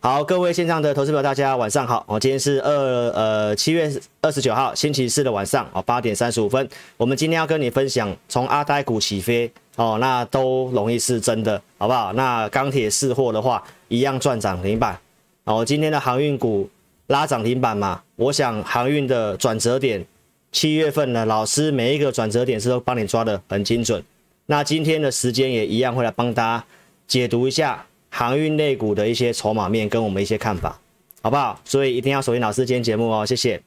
好，各位线上的投资友，大家晚上好。我今天是二呃七月二十九号星期四的晚上哦，八点三十五分。我们今天要跟你分享从阿呆股起飞哦，那都容易是真的，好不好？那钢铁试货的话，一样赚涨停板。哦，今天的航运股拉涨停板嘛，我想航运的转折点七月份呢，老师每一个转折点是都帮你抓的很精准。那今天的时间也一样会来帮大家解读一下。航运类股的一些筹码面跟我们一些看法，好不好？所以一定要锁定老师今天节目哦，谢谢。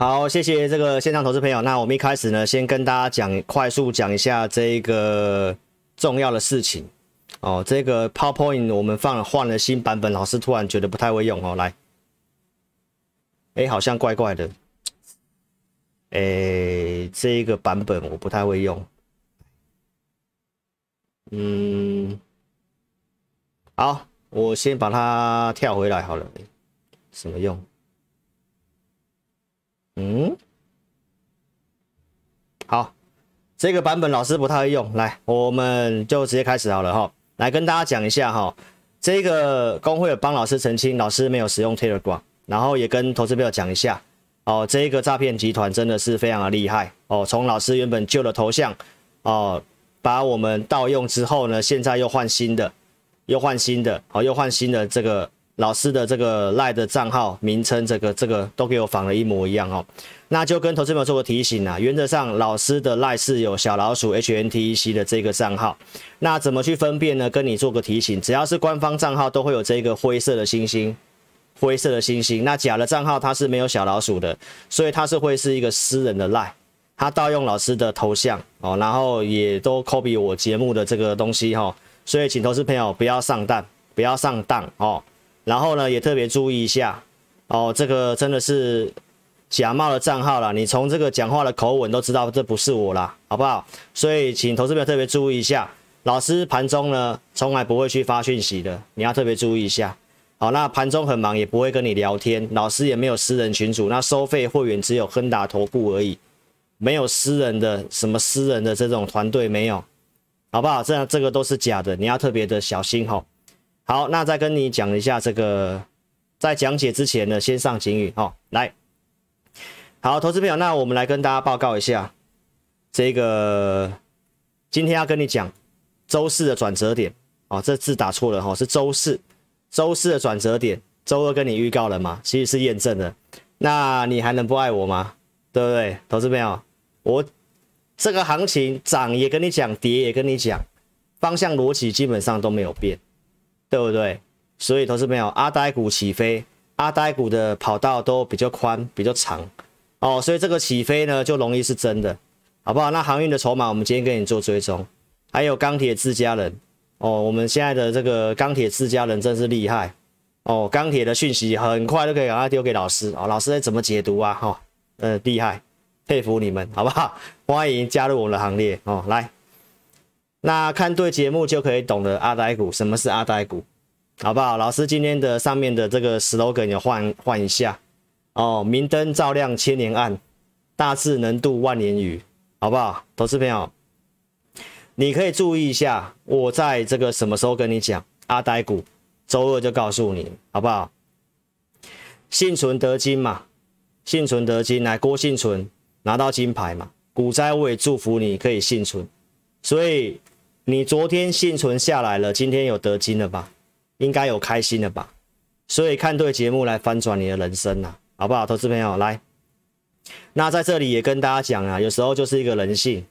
好，谢谢这个线上投资朋友。那我们一开始呢，先跟大家讲，快速讲一下这个重要的事情哦。这个 PowerPoint 我们放换了新版本，老师突然觉得不太会用哦。来，哎，好像怪怪的。哎，这一个版本我不太会用。嗯，好，我先把它跳回来好了。什么用？嗯，好，这个版本老师不太会用，来，我们就直接开始好了哈。来跟大家讲一下哈，这个工会有帮老师澄清，老师没有使用 Telegram，然后也跟投资朋友讲一下，哦，这一个诈骗集团真的是非常的厉害哦。从老师原本旧的头像哦，把我们盗用之后呢，现在又换新的，又换新的，哦，又换新的这个。老师的这个赖的账号名称，这个这个都给我仿了一模一样哦。那就跟投资朋友做个提醒啊，原则上老师的赖是有小老鼠 H N T E C 的这个账号。那怎么去分辨呢？跟你做个提醒，只要是官方账号都会有这个灰色的星星，灰色的星星。那假的账号它是没有小老鼠的，所以它是会是一个私人的赖，它盗用老师的头像哦，然后也都 copy 我节目的这个东西哈。所以请投资朋友不要上当，不要上当哦。然后呢，也特别注意一下哦，这个真的是假冒的账号了。你从这个讲话的口吻都知道，这不是我啦，好不好？所以请投资友特别注意一下，老师盘中呢从来不会去发讯息的，你要特别注意一下。好，那盘中很忙，也不会跟你聊天。老师也没有私人群组，那收费会员只有亨达头部而已，没有私人的什么私人的这种团队没有，好不好？这样这个都是假的，你要特别的小心哈。好，那再跟你讲一下这个，在讲解之前呢，先上警语哈，来，好，投资朋友，那我们来跟大家报告一下，这个今天要跟你讲周四的转折点啊，这字打错了哈，是周四，周四的转折点，周二跟你预告了嘛，其实是验证了，那你还能不爱我吗？对不对，投资朋友，我这个行情涨也跟你讲，跌也跟你讲，方向逻辑基本上都没有变。对不对？所以都是没有阿呆股起飞，阿呆股的跑道都比较宽、比较长哦，所以这个起飞呢就容易是真的，好不好？那航运的筹码我们今天跟你做追踪，还有钢铁自家人哦，我们现在的这个钢铁自家人真是厉害哦，钢铁的讯息很快就可以把它丢给老师哦，老师在怎么解读啊哈，呃，厉害，佩服你们，好不好？欢迎加入我们的行列哦，来。那看对节目就可以懂得阿呆股，什么是阿呆股，好不好？老师今天的上面的这个 slogan 要换换一下哦，明灯照亮千年暗，大智能度万年雨，好不好？投资朋友，你可以注意一下，我在这个什么时候跟你讲阿呆股？周二就告诉你，好不好？幸存得金嘛，幸存得金来，郭幸存拿到金牌嘛，股灾我也祝福你可以幸存，所以。你昨天幸存下来了，今天有得金了吧？应该有开心了吧？所以看对节目来翻转你的人生呐，好不好，投资朋友来。那在这里也跟大家讲啊，有时候就是一个人性。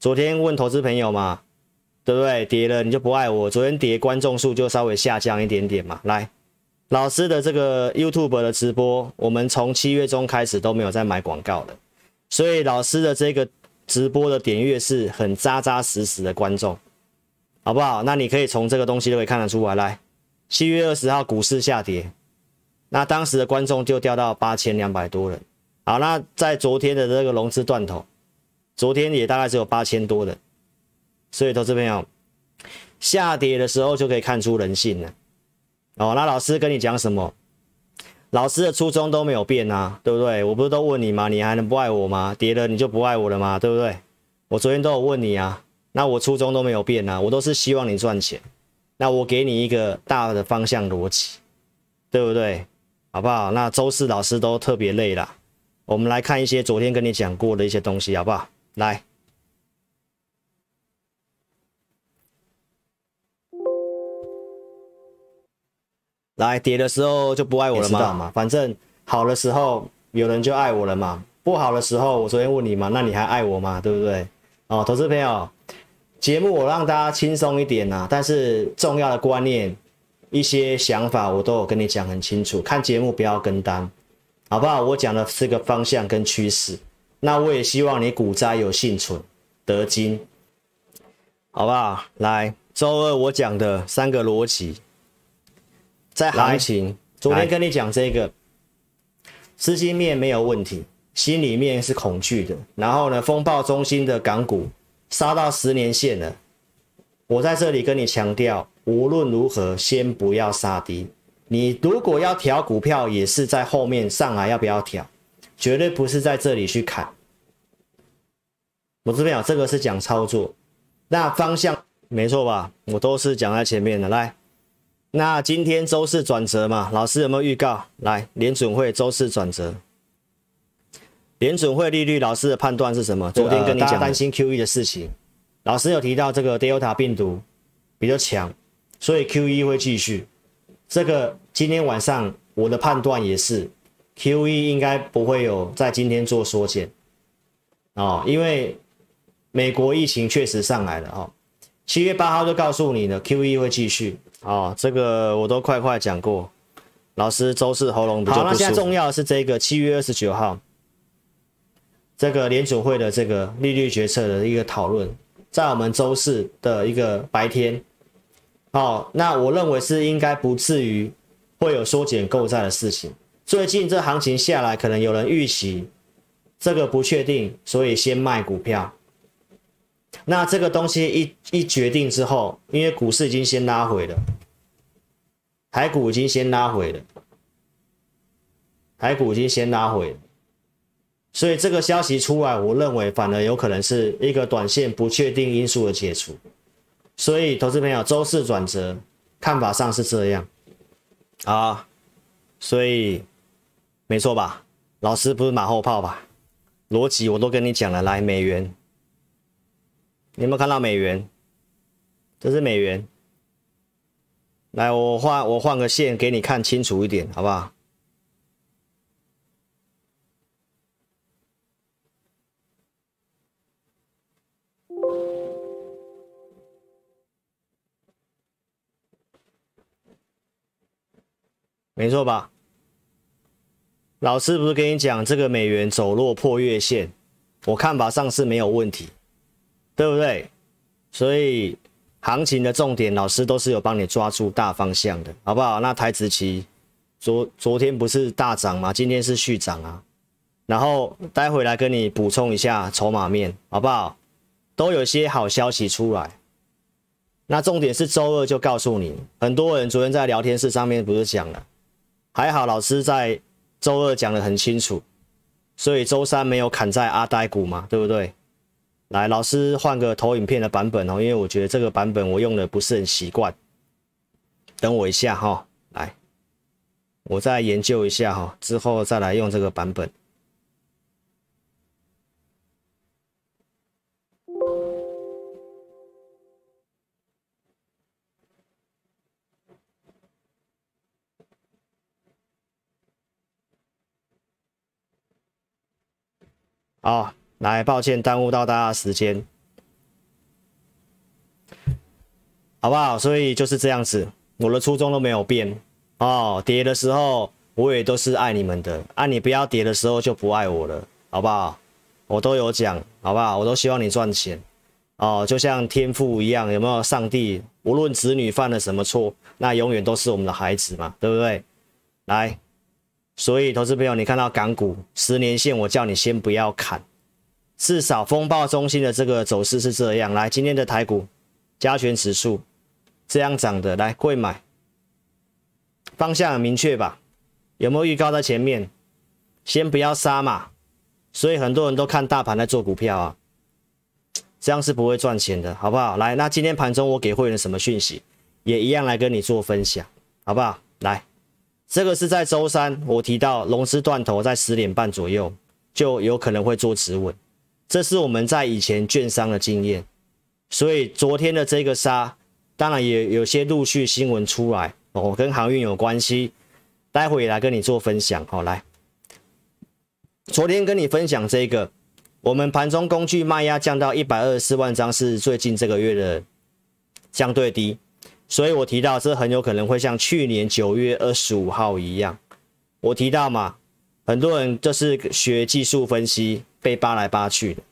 昨天问投资朋友嘛，对不对？跌了你就不爱我。昨天跌，观众数就稍微下降一点点嘛。来，老师的这个 YouTube 的直播，我们从七月中开始都没有再买广告了，所以老师的这个直播的点阅是很扎扎实实的观众。好不好？那你可以从这个东西就可以看得出来，来七月二十号股市下跌，那当时的观众就掉到八千两百多人。好，那在昨天的这个融资断头，昨天也大概只有八千多人。所以，投资边朋友，下跌的时候就可以看出人性了。哦，那老师跟你讲什么？老师的初衷都没有变啊，对不对？我不是都问你吗？你还能不爱我吗？跌了你就不爱我了吗？对不对？我昨天都有问你啊。那我初衷都没有变啊，我都是希望你赚钱。那我给你一个大的方向逻辑，对不对？好不好？那周四老师都特别累了，我们来看一些昨天跟你讲过的一些东西，好不好？来，来跌的时候就不爱我了吗？反正好的时候有人就爱我了嘛，不好的时候我昨天问你嘛，那你还爱我吗？对不对？哦，投资朋友，节目我让大家轻松一点呐，但是重要的观念、一些想法我都有跟你讲很清楚，看节目不要跟单，好不好？我讲的是个方向跟趋势，那我也希望你股灾有幸存，得金，好不好？来，周二我讲的三个逻辑，在行情，昨天跟你讲这个资金面没有问题。心里面是恐惧的，然后呢，风暴中心的港股杀到十年线了。我在这里跟你强调，无论如何先不要杀低。你如果要调股票，也是在后面上来要不要调，绝对不是在这里去砍。我这边讲这个是讲操作，那方向没错吧？我都是讲在前面的。来，那今天周四转折嘛，老师有没有预告？来，联准会周四转折。联准会利率老师的判断是什么？昨天跟你讲，担心 Q E 的事情，老师有提到这个 Delta 病毒比较强，所以 Q E 会继续。这个今天晚上我的判断也是，Q E 应该不会有在今天做缩减哦，因为美国疫情确实上来了哦。七月八号就告诉你了，Q E 会继续哦。这个我都快快讲过，老师周四喉咙不好，那现在重要的是这个七月二十九号。这个联储会的这个利率决策的一个讨论，在我们周四的一个白天，哦，那我认为是应该不至于会有缩减购债的事情。最近这行情下来，可能有人预期这个不确定，所以先卖股票。那这个东西一一决定之后，因为股市已经先拉回了，台股已经先拉回了，台股已经先拉回了。所以这个消息出来，我认为反而有可能是一个短线不确定因素的解除。所以，投资朋友，周四转折，看法上是这样啊。所以，没错吧？老师不是马后炮吧？逻辑我都跟你讲了，来，美元，你有没有看到美元？这是美元。来，我画，我换个线给你看清楚一点，好不好？没错吧？老师不是跟你讲这个美元走弱破月线，我看法上是没有问题，对不对？所以行情的重点，老师都是有帮你抓住大方向的，好不好？那台积期昨昨天不是大涨吗？今天是续涨啊。然后待会来跟你补充一下筹码面，好不好？都有一些好消息出来。那重点是周二就告诉你，很多人昨天在聊天室上面不是讲了。还好老师在周二讲得很清楚，所以周三没有砍在阿呆股嘛，对不对？来，老师换个投影片的版本哦，因为我觉得这个版本我用的不是很习惯。等我一下哈，来，我再研究一下哈，之后再来用这个版本。好，来，抱歉耽误到大家时间，好不好？所以就是这样子，我的初衷都没有变。哦，跌的时候我也都是爱你们的，啊，你不要跌的时候就不爱我了，好不好？我都有讲，好不好？我都希望你赚钱，哦，就像天父一样，有没有？上帝无论子女犯了什么错，那永远都是我们的孩子嘛，对不对？来。所以，投资朋友，你看到港股十年线，我叫你先不要砍，至少风暴中心的这个走势是这样。来，今天的台股加权指数这样涨的，来，会买方向很明确吧？有没有预告在前面？先不要杀嘛。所以很多人都看大盘在做股票啊，这样是不会赚钱的，好不好？来，那今天盘中我给会员什么讯息，也一样来跟你做分享，好不好？来。这个是在周三，我提到龙丝断头在十点半左右就有可能会做止稳，这是我们在以前券商的经验。所以昨天的这个杀，当然也有些陆续新闻出来哦，跟航运有关系，待会也来跟你做分享。好，来，昨天跟你分享这个，我们盘中工具卖压降到一百二十四万张，是最近这个月的相对低。所以我提到，这很有可能会像去年九月二十五号一样，我提到嘛，很多人就是学技术分析被扒来扒去的。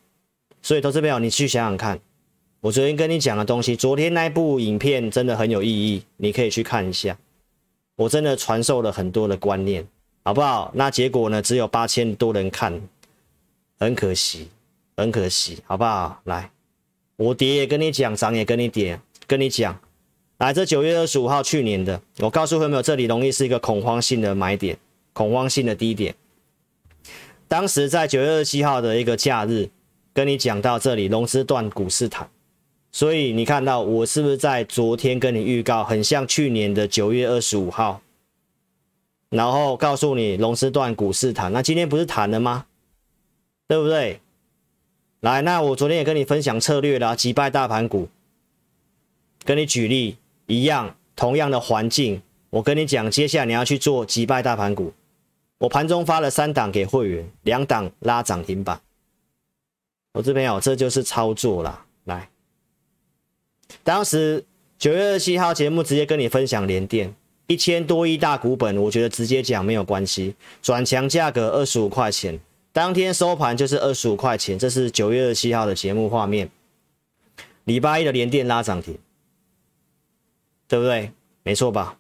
所以，投资朋友你去想想看，我昨天跟你讲的东西，昨天那部影片真的很有意义，你可以去看一下。我真的传授了很多的观念，好不好？那结果呢？只有八千多人看，很可惜，很可惜，好不好？来，我跌也跟你讲，涨也跟你点，跟你讲。来，这九月二十五号，去年的，我告诉朋友，们，这里容易是一个恐慌性的买点，恐慌性的低点。当时在九月二十七号的一个假日，跟你讲到这里，龙之断股市谈，所以你看到我是不是在昨天跟你预告，很像去年的九月二十五号，然后告诉你龙之断股市谈，那今天不是谈了吗？对不对？来，那我昨天也跟你分享策略了，击败大盘股，跟你举例。一样，同样的环境，我跟你讲，接下来你要去做击败大盘股。我盘中发了三档给会员，两档拉涨停板。我这边有，这就是操作啦。来，当时九月二十七号节目直接跟你分享，连电一千多亿大股本，我觉得直接讲没有关系。转强价格二十五块钱，当天收盘就是二十五块钱。这是九月二十七号的节目画面，礼拜一的连电拉涨停。对不对？没错吧？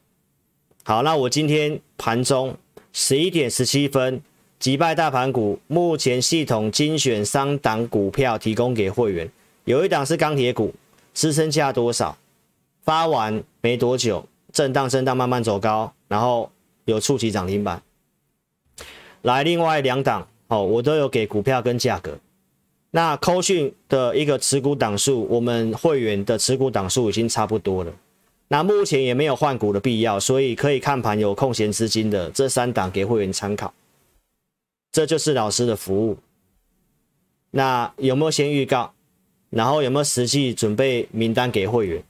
好，那我今天盘中十一点十七分击败大盘股，目前系统精选三档股票提供给会员，有一档是钢铁股，支撑价多少？发完没多久，震荡震荡慢慢走高，然后有触及涨停板。来，另外两档哦，我都有给股票跟价格。那科讯的一个持股档数，我们会员的持股档数已经差不多了。那目前也没有换股的必要，所以可以看盘有空闲资金的这三档给会员参考，这就是老师的服务。那有没有先预告？然后有没有实际准备名单给会员？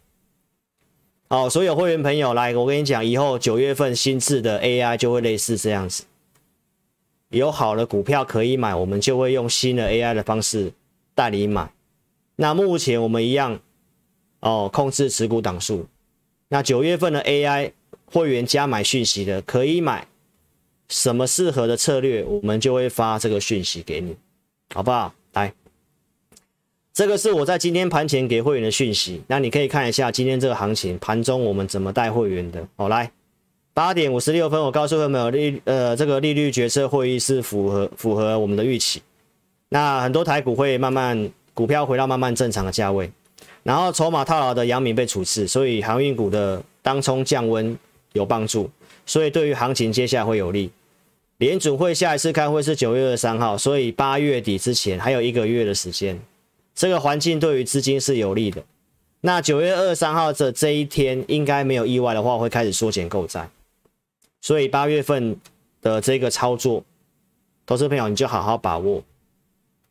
好，所有会员朋友来，我跟你讲，以后九月份新制的 AI 就会类似这样子，有好的股票可以买，我们就会用新的 AI 的方式代理买。那目前我们一样哦，控制持股档数。那九月份的 AI 会员加买讯息的可以买什么适合的策略，我们就会发这个讯息给你，好不好？来，这个是我在今天盘前给会员的讯息。那你可以看一下今天这个行情，盘中我们怎么带会员的。好，来，八点五十六分，我告诉友们，利呃这个利率决策会议是符合符合我们的预期。那很多台股会慢慢股票回到慢慢正常的价位。然后筹码套牢的阳明被处置，所以航运股的当冲降温有帮助，所以对于行情接下来会有利。联储会下一次开会是九月二十三号，所以八月底之前还有一个月的时间，这个环境对于资金是有利的。那九月二十三号这这一天，应该没有意外的话，会开始缩减购债，所以八月份的这个操作，投资朋友你就好好把握。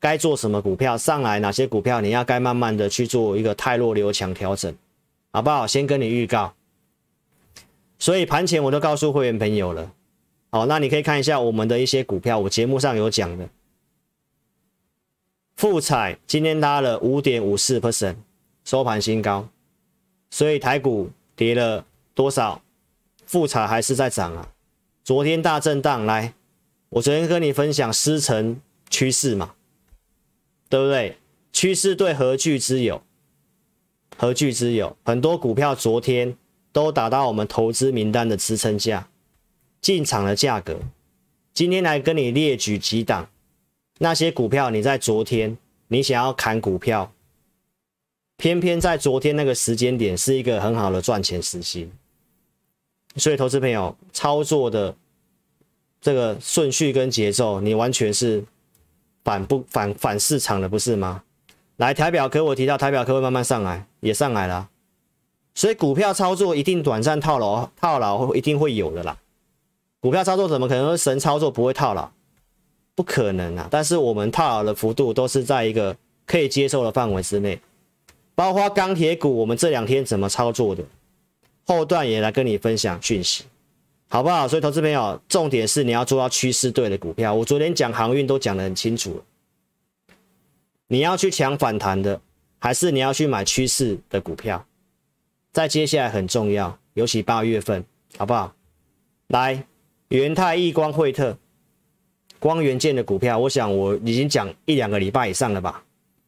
该做什么股票上来？哪些股票你要该慢慢的去做一个泰弱留强调整，好不好？先跟你预告。所以盘前我都告诉会员朋友了。好，那你可以看一下我们的一些股票，我节目上有讲的。富彩今天拉了五点五四 percent，收盘新高。所以台股跌了多少？富彩还是在涨啊？昨天大震荡，来，我昨天跟你分享失衡趋势嘛。对不对？趋势对何惧之有，何惧之有？很多股票昨天都打到我们投资名单的支撑价，进场的价格。今天来跟你列举几档那些股票，你在昨天你想要砍股票，偏偏在昨天那个时间点是一个很好的赚钱时机。所以，投资朋友操作的这个顺序跟节奏，你完全是。反不反反市场的不是吗？来台表科，我提到台表科会慢慢上来，也上来了，所以股票操作一定短暂套牢，套牢一定会有的啦。股票操作怎么可能神操作不会套牢？不可能啊！但是我们套牢的幅度都是在一个可以接受的范围之内，包括钢铁股，我们这两天怎么操作的，后段也来跟你分享讯息。好不好？所以投资朋友，重点是你要做到趋势对的股票。我昨天讲航运都讲得很清楚了，你要去抢反弹的，还是你要去买趋势的股票，在接下来很重要，尤其八月份，好不好？来，元泰、亿光、惠特、光元件的股票，我想我已经讲一两个礼拜以上了吧？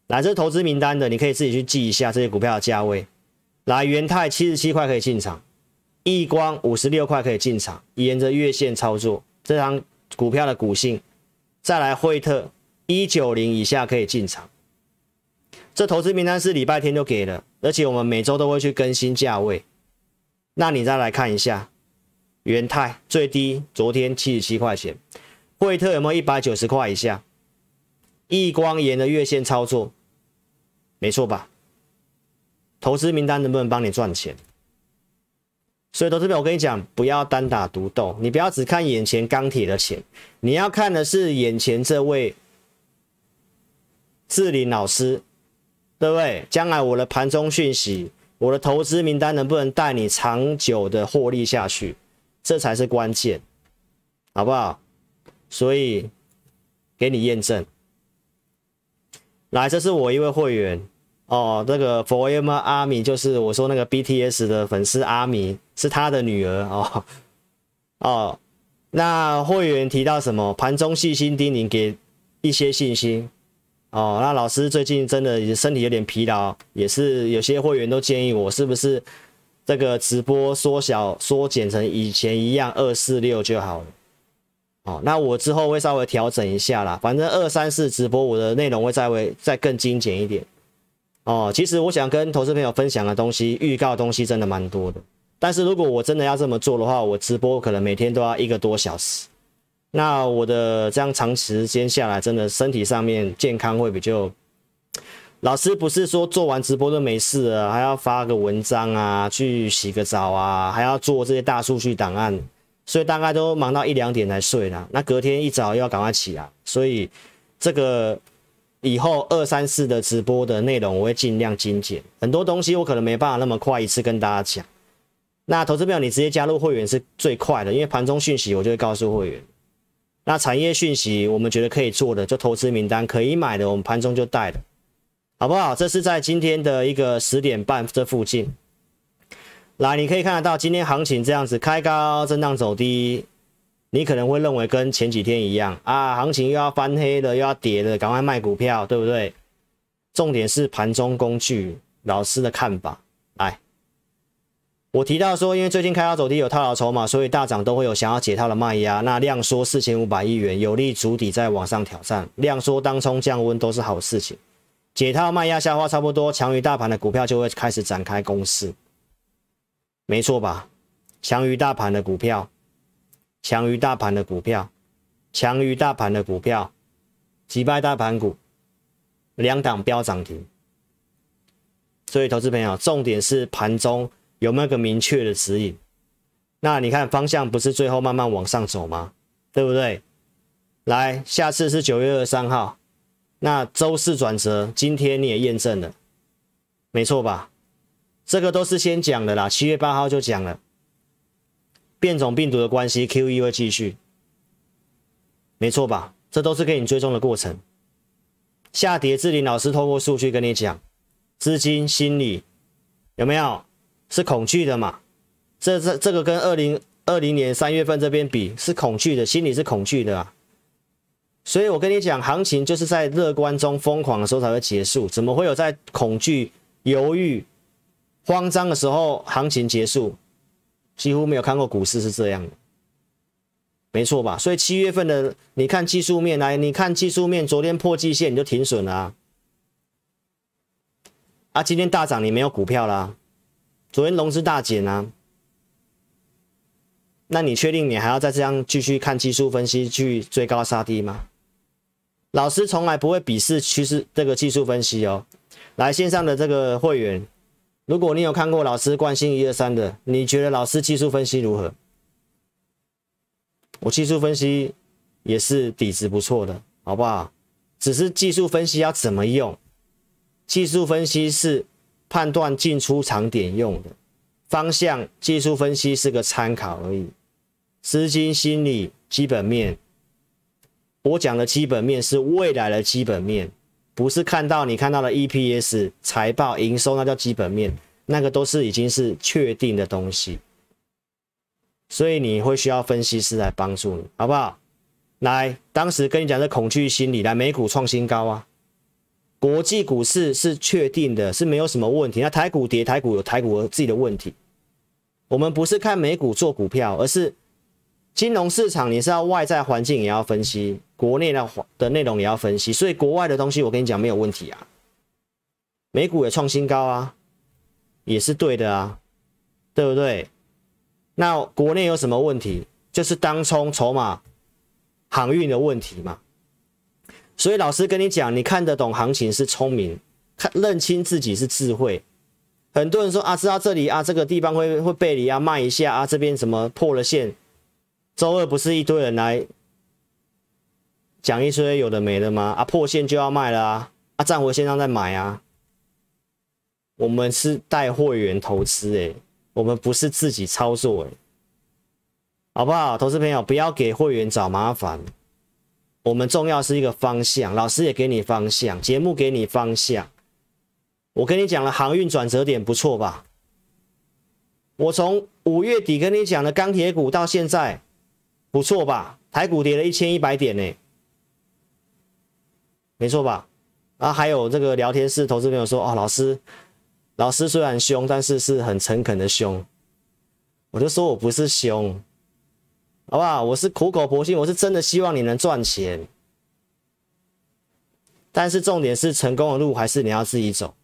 来，这是投资名单的，你可以自己去记一下这些股票的价位。来，元泰七十七块可以进场。亿光五十六块可以进场，沿着月线操作，这张股票的股性。再来惠特一九零以下可以进场，这投资名单是礼拜天就给了，而且我们每周都会去更新价位。那你再来看一下，元泰最低昨天七十七块钱，惠特有没有一百九十块以下？易光沿着月线操作，没错吧？投资名单能不能帮你赚钱？所以投资表我跟你讲，不要单打独斗，你不要只看眼前钢铁的钱，你要看的是眼前这位志林老师，对不对？将来我的盘中讯息，我的投资名单能不能带你长久的获利下去，这才是关键，好不好？所以给你验证，来，这是我一位会员。哦，那个 forever 阿米就是我说那个 BTS 的粉丝阿米是他的女儿哦哦。那会员提到什么盘中细心叮咛，给一些信心哦。那老师最近真的也身体有点疲劳，也是有些会员都建议我是不是这个直播缩小缩减成以前一样二四六就好了。哦，那我之后会稍微调整一下啦，反正二三四直播我的内容会再会再更精简一点。哦，其实我想跟投资朋友分享的东西、预告东西真的蛮多的。但是如果我真的要这么做的话，我直播可能每天都要一个多小时。那我的这样长时间下来，真的身体上面健康会比较……老师不是说做完直播就没事了，还要发个文章啊，去洗个澡啊，还要做这些大数据档案，所以大概都忙到一两点才睡了。那隔天一早又要赶快起来，所以这个。以后二三四的直播的内容，我会尽量精简，很多东西我可能没办法那么快一次跟大家讲。那投资朋友，你直接加入会员是最快的，因为盘中讯息我就会告诉会员。那产业讯息，我们觉得可以做的，就投资名单可以买的，我们盘中就带的，好不好？这是在今天的一个十点半这附近。来，你可以看得到今天行情这样子，开高震荡走低。你可能会认为跟前几天一样啊，行情又要翻黑了，又要跌了，赶快卖股票，对不对？重点是盘中工具老师的看法。来，我提到说，因为最近开高走低有套牢筹码，所以大涨都会有想要解套的卖压。那量缩四千五百亿元，有利主底在往上挑战，量缩当冲降温都是好事情，解套卖压消化差不多，强于大盘的股票就会开始展开攻势。没错吧？强于大盘的股票。强于大盘的股票，强于大盘的股票，击败大盘股，两档标涨停。所以，投资朋友，重点是盘中有没有个明确的指引。那你看方向不是最后慢慢往上走吗？对不对？来，下次是九月二三号，那周四转折，今天你也验证了，没错吧？这个都是先讲的啦，七月八号就讲了。变种病毒的关系，QE 会继续，没错吧？这都是给你追踪的过程。下跌，志林老师透过数据跟你讲，资金心理有没有是恐惧的嘛？这这这个跟二零二零年三月份这边比，是恐惧的心理，是恐惧的啊。所以我跟你讲，行情就是在乐观中疯狂的时候才会结束，怎么会有在恐惧、犹豫、慌张的时候行情结束？几乎没有看过股市是这样没错吧？所以七月份的，你看技术面来，你看技术面，昨天破季线你就停损了啊。啊，今天大涨你没有股票啦，昨天融资大减啊。那你确定你还要再这样继续看技术分析去追高杀低吗？老师从来不会鄙视趋势这个技术分析哦。来线上的这个会员。如果你有看过老师惯性一二三的，你觉得老师技术分析如何？我技术分析也是底子不错的，好不好？只是技术分析要怎么用？技术分析是判断进出场点用的，方向技术分析是个参考而已。资金心理基本面，我讲的基本面是未来的基本面。不是看到你看到的 EPS 财报营收，那叫基本面，那个都是已经是确定的东西，所以你会需要分析师来帮助你，好不好？来，当时跟你讲的恐惧心理，来，美股创新高啊，国际股市是确定的，是没有什么问题。那台股跌，台股有台股自己的问题。我们不是看美股做股票，而是。金融市场，你是要外在环境也要分析，国内的的内容也要分析，所以国外的东西我跟你讲没有问题啊，美股也创新高啊，也是对的啊，对不对？那国内有什么问题？就是当冲筹码航运的问题嘛。所以老师跟你讲，你看得懂行情是聪明，看认清自己是智慧。很多人说啊，知道这里啊，这个地方会会背离啊，卖一下啊，这边什么破了线。周二不是一堆人来讲一堆有的没的吗？啊，破线就要卖了啊，啊，站回线上再买啊。我们是带会员投资，哎，我们不是自己操作，哎，好不好？投资朋友不要给会员找麻烦。我们重要是一个方向，老师也给你方向，节目给你方向。我跟你讲了航运转折点不错吧？我从五月底跟你讲的钢铁股到现在。不错吧，台股跌了一千一百点呢，没错吧？啊，还有这个聊天室投资朋友说啊，老师，老师虽然凶，但是是很诚恳的凶。我就说我不是凶，好不好？我是苦口婆心，我是真的希望你能赚钱。但是重点是成功的路还是你要自己走。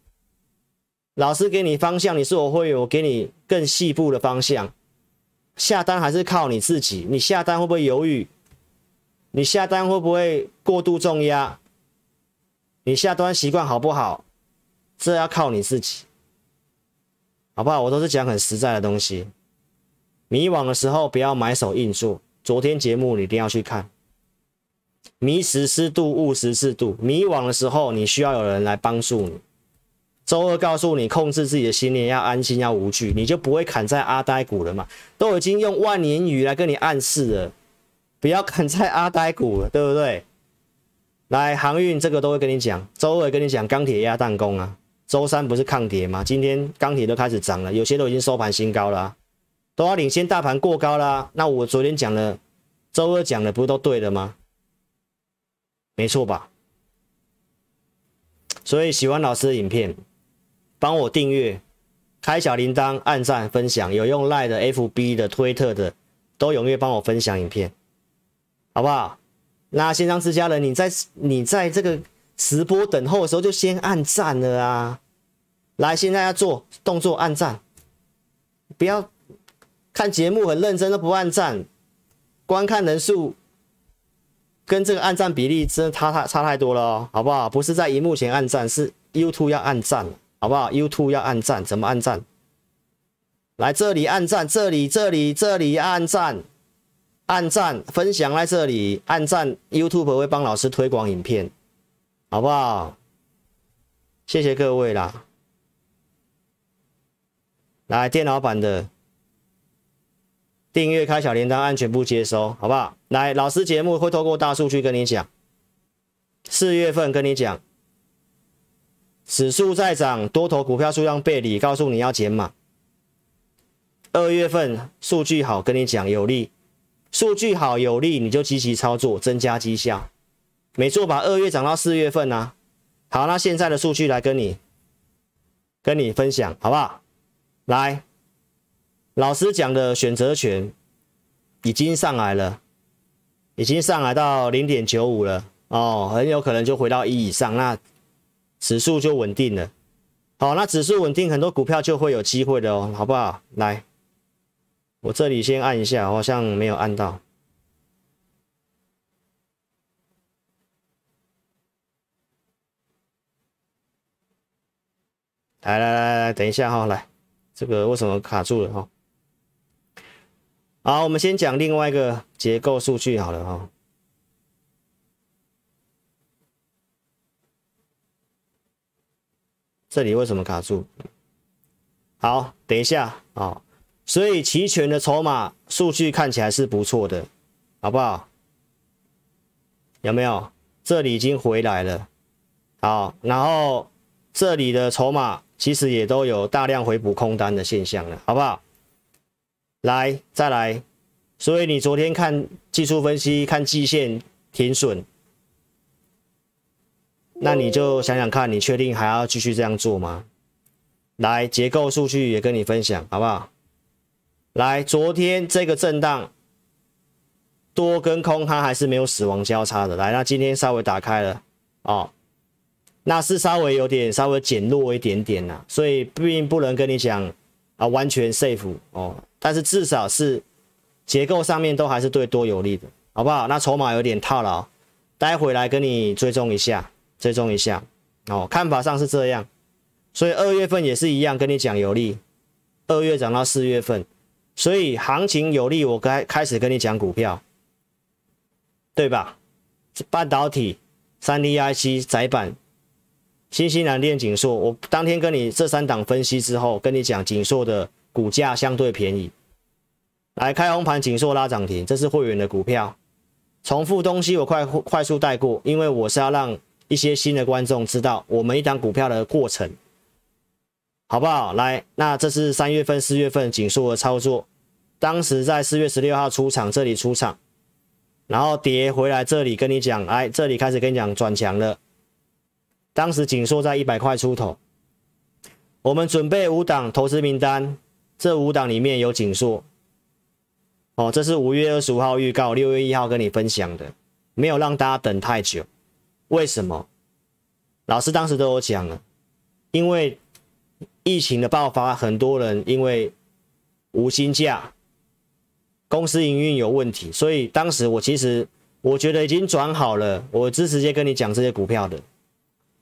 老师给你方向，你是否会有给你更细部的方向？下单还是靠你自己。你下单会不会犹豫？你下单会不会过度重压？你下单习惯好不好？这要靠你自己，好不好？我都是讲很实在的东西。迷惘的时候不要埋手硬做，昨天节目你一定要去看。迷时失度，务实适度。迷惘的时候你需要有人来帮助你。周二告诉你，控制自己的心念，要安心，要无惧，你就不会砍在阿呆股了嘛？都已经用万年语来跟你暗示了，不要砍在阿呆股了，对不对？来航运这个都会跟你讲，周二跟你讲钢铁压弹弓啊，周三不是抗跌吗？今天钢铁都开始涨了，有些都已经收盘新高了，都要领先大盘过高了。那我昨天讲的，周二讲的不是都对了吗？没错吧？所以喜欢老师的影片。帮我订阅，开小铃铛，按赞，分享，有用赖的、FB 的、推特的，都踊跃帮我分享影片，好不好？那先让之家人你在你在这个直播等候的时候就先按赞了啊！来，现在要做动作按赞，不要看节目很认真都不按赞，观看人数跟这个按赞比例真的差太差太多了，好不好？不是在荧幕前按赞，是 YouTube 要按赞。好不好？YouTube 要按赞，怎么按赞？来这里按赞，这里这里这里按赞，按赞分享在这里按赞，YouTube 会帮老师推广影片，好不好？谢谢各位啦。来电脑版的订阅开小铃铛，按全部接收，好不好？来老师节目会透过大数据跟你讲，四月份跟你讲。指数在涨，多头股票数量背离，告诉你要减码。二月份数据好，跟你讲有利，数据好有利，你就积极操作，增加绩效。没错吧？二月涨到四月份啊。好，那现在的数据来跟你，跟你分享好不好？来，老师讲的选择权已经上来了，已经上来到零点九五了哦，很有可能就回到一以上那。指数就稳定了，好，那指数稳定，很多股票就会有机会的哦，好不好？来，我这里先按一下，好像没有按到。来来来来，等一下哈，来，这个为什么卡住了哈？好，我们先讲另外一个结构数据好了哈。这里为什么卡住？好，等一下啊！所以齐全的筹码数据看起来是不错的，好不好？有没有？这里已经回来了，好。然后这里的筹码其实也都有大量回补空单的现象了，好不好？来，再来。所以你昨天看技术分析，看季线停损。那你就想想看，你确定还要继续这样做吗？来，结构数据也跟你分享，好不好？来，昨天这个震荡多跟空，它还是没有死亡交叉的。来，那今天稍微打开了哦，那是稍微有点稍微减弱一点点呐，所以并不能跟你讲啊完全 safe 哦，但是至少是结构上面都还是对多有利的，好不好？那筹码有点套牢，待会来跟你追踪一下。追踪一下哦，看法上是这样，所以二月份也是一样，跟你讲有利。二月涨到四月份，所以行情有利，我该开始跟你讲股票，对吧？半导体、三 DIC 窄板、新西兰电景硕，我当天跟你这三档分析之后，跟你讲景硕的股价相对便宜。来开红盘，景硕拉涨停，这是会员的股票。重复东西我快快速带过，因为我是要让一些新的观众知道我们一档股票的过程，好不好？来，那这是三月份、四月份紧缩的操作，当时在四月十六号出场，这里出场，然后跌回来这里跟你讲，哎，这里开始跟你讲转强了。当时紧缩在一百块出头，我们准备五档投资名单，这五档里面有紧缩。哦，这是五月二十五号预告，六月一号跟你分享的，没有让大家等太久。为什么？老师当时都有讲了，因为疫情的爆发，很多人因为无薪假，公司营运有问题，所以当时我其实我觉得已经转好了。我是直接跟你讲这些股票的，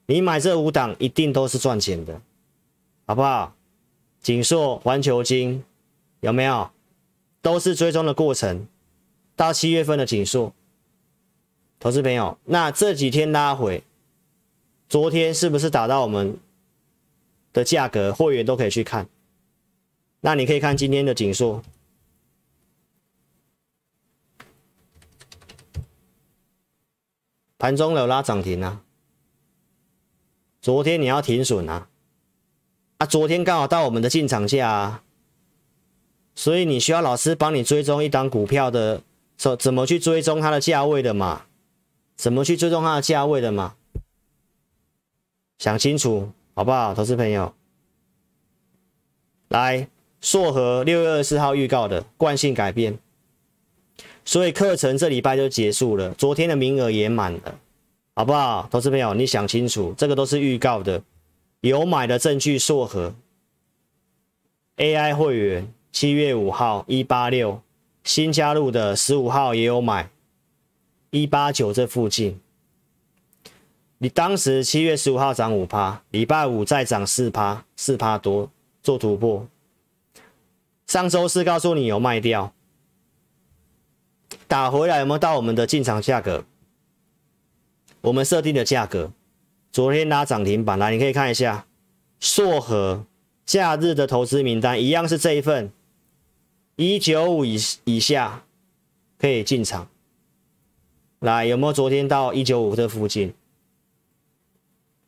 你买这五档一定都是赚钱的，好不好？锦硕、环球金有没有？都是追踪的过程，到七月份的锦硕。投资朋友，那这几天拉回，昨天是不是打到我们的价格？会员都可以去看。那你可以看今天的紧缩。盘中有拉涨停啊！昨天你要停损啊！啊，昨天刚好到我们的进场价啊。所以你需要老师帮你追踪一档股票的，怎怎么去追踪它的价位的嘛？怎么去追踪它的价位的嘛？想清楚好不好，投资朋友？来，硕和六月二十四号预告的惯性改变，所以课程这礼拜就结束了，昨天的名额也满了，好不好，投资朋友？你想清楚，这个都是预告的，有买的证据，硕和 AI 会员七月五号一八六新加入的十五号也有买。一八九这附近，你当时七月十五号涨五趴，礼拜五再涨四趴，四趴多做突破。上周四告诉你有卖掉，打回来有没有到我们的进场价格？我们设定的价格，昨天拉涨停板来，你可以看一下。硕和假日的投资名单一样是这一份，一九五以以下可以进场。来，有没有昨天到一九五这附近？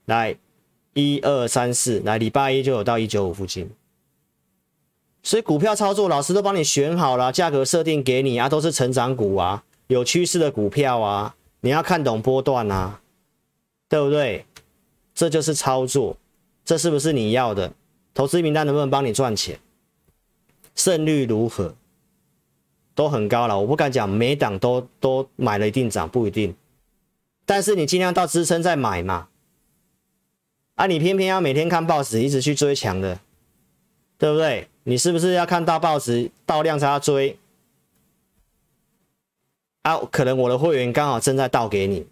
来，一二三四，来，礼拜一就有到一九五附近。所以股票操作，老师都帮你选好了，价格设定给你啊，都是成长股啊，有趋势的股票啊，你要看懂波段啊，对不对？这就是操作，这是不是你要的？投资名单能不能帮你赚钱？胜率如何？都很高了，我不敢讲每档都都买了一定涨不一定，但是你尽量到支撑再买嘛。啊，你偏偏要每天看报纸，一直去追强的，对不对？你是不是要看到报纸到量才要追？啊，可能我的会员刚好正在倒给你。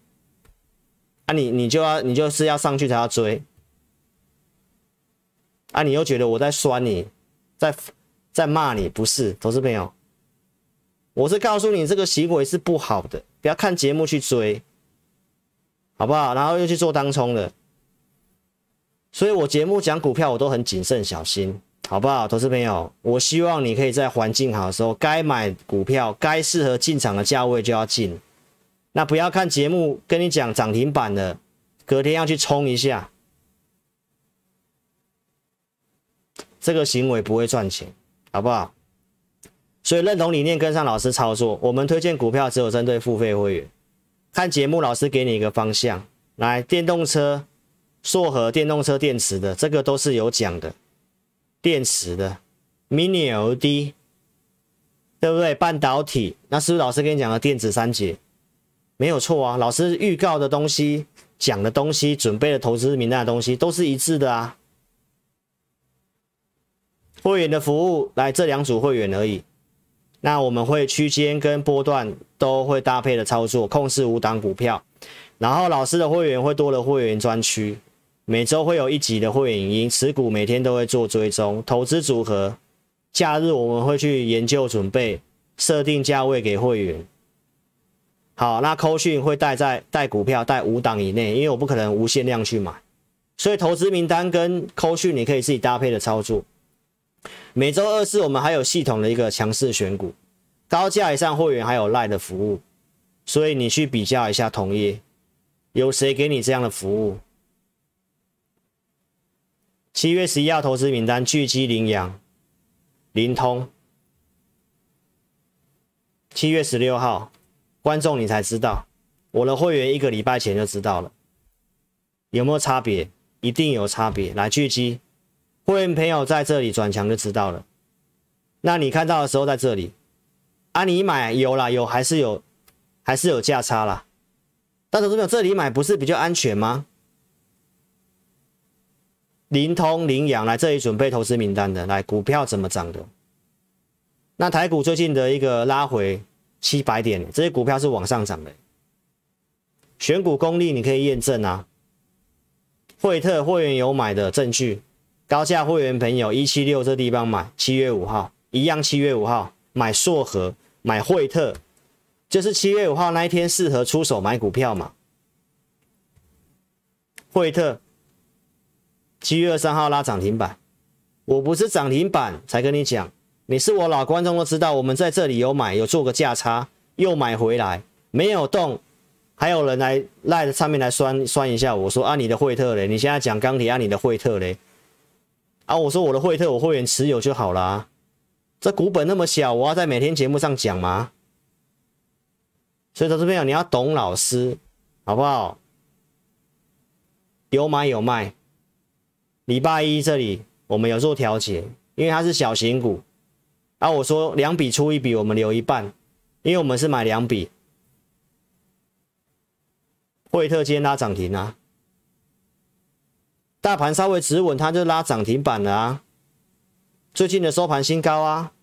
啊，你你就要你就是要上去才要追。啊，你又觉得我在酸你，在在骂你，不是，投资朋友。我是告诉你，这个行为是不好的，不要看节目去追，好不好？然后又去做当冲了，所以我节目讲股票，我都很谨慎小心，好不好，投资朋友？我希望你可以在环境好的时候，该买股票，该适合进场的价位就要进，那不要看节目跟你讲涨停板的，隔天要去冲一下，这个行为不会赚钱，好不好？所以认同理念，跟上老师操作。我们推荐股票只有针对付费会员。看节目，老师给你一个方向，来电动车、硕和电动车电池的，这个都是有讲的。电池的、mini LED，对不对？半导体，那是不是老师跟你讲的电子三节？没有错啊。老师预告的东西、讲的东西、准备的投资名单的东西，都是一致的啊。会员的服务，来这两组会员而已。那我们会区间跟波段都会搭配的操作，控制五档股票。然后老师的会员会多了会员专区，每周会有一集的会员影音。持股每天都会做追踪，投资组合。假日我们会去研究准备，设定价位给会员。好，那扣讯会带在带股票带五档以内，因为我不可能无限量去买，所以投资名单跟扣讯你可以自己搭配的操作。每周二次，我们还有系统的一个强势选股，高价以上会员还有赖的服务，所以你去比较一下同业，有谁给你这样的服务？七月十一号投资名单：巨基、羚羊、灵通。七月十六号，观众你才知道，我的会员一个礼拜前就知道了，有没有差别？一定有差别。来，巨基。会员朋友在这里转墙就知道了。那你看到的时候在这里，啊，你买有啦，有还是有，还是有价差啦。大家有没有这里买不是比较安全吗？灵通临阳来这里准备投资名单的，来股票怎么涨的？那台股最近的一个拉回七百点，这些股票是往上涨的。选股功力你可以验证啊。惠特会员有买的证据。高价会员朋友，一七六这地方买，七月五号一样。七月五号买硕和，买惠特，就是七月五号那一天适合出手买股票嘛？惠特七月二三号拉涨停板，我不是涨停板才跟你讲，你是我老观众都知道，我们在这里有买有做个价差，又买回来没有动，还有人来赖上面来算算一下。我说按你的惠特嘞，你现在讲钢铁按你的惠特嘞。啊！我说我的惠特我会员持有就好了，这股本那么小，我要在每天节目上讲吗？所以他说这有，你要懂老师，好不好？有买有卖，礼拜一这里我们有做调节，因为它是小型股。啊，我说两笔出一笔，我们留一半，因为我们是买两笔。惠特今天拉涨停啊！大盘稍微止稳，它就拉涨停板了啊！最近的收盘新高啊！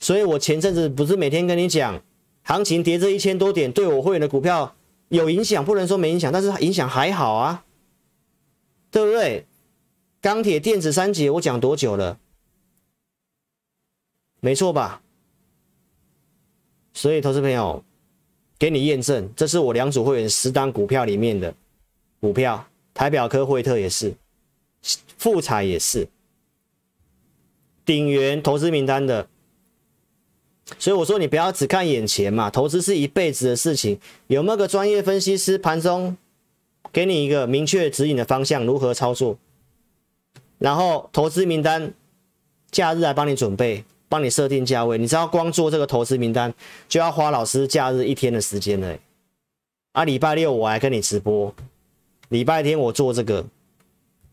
所以我前阵子不是每天跟你讲，行情跌这一千多点对我会员的股票有影响，不能说没影响，但是影响还好啊，对不对？钢铁、电子三节，我讲多久了？没错吧？所以投资朋友，给你验证，这是我两组会员十单股票里面的股票。台表科惠特也是，富彩也是，鼎元投资名单的。所以我说，你不要只看眼前嘛，投资是一辈子的事情。有没有个专业分析师盘中给你一个明确指引的方向，如何操作？然后投资名单，假日来帮你准备，帮你设定价位。你知道，光做这个投资名单，就要花老师假日一天的时间呢。啊，礼拜六我来跟你直播。礼拜天我做这个，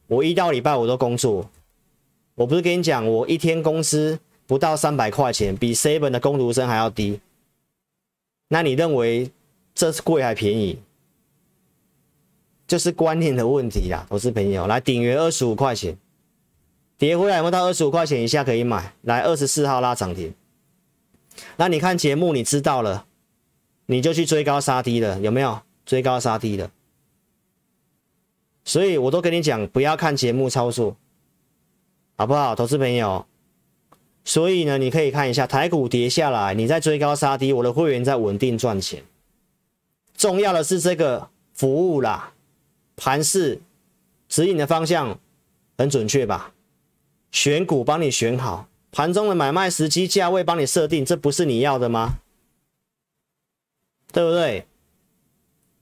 我一到礼拜我都工作。我不是跟你讲，我一天工资不到三百块钱，比 Seven 的工读生还要低。那你认为这是贵还便宜？就是观念的问题啦。我是朋友，来顶元二十五块钱，跌回来有没有到二十五块钱以下可以买？来二十四号拉涨停。那你看节目，你知道了，你就去追高杀低了，有没有？追高杀低了。所以我都跟你讲，不要看节目操作，好不好，投资朋友？所以呢，你可以看一下台股跌下来，你在追高杀低，我的会员在稳定赚钱。重要的是这个服务啦，盘是指引的方向很准确吧？选股帮你选好，盘中的买卖时机、价位帮你设定，这不是你要的吗？对不对？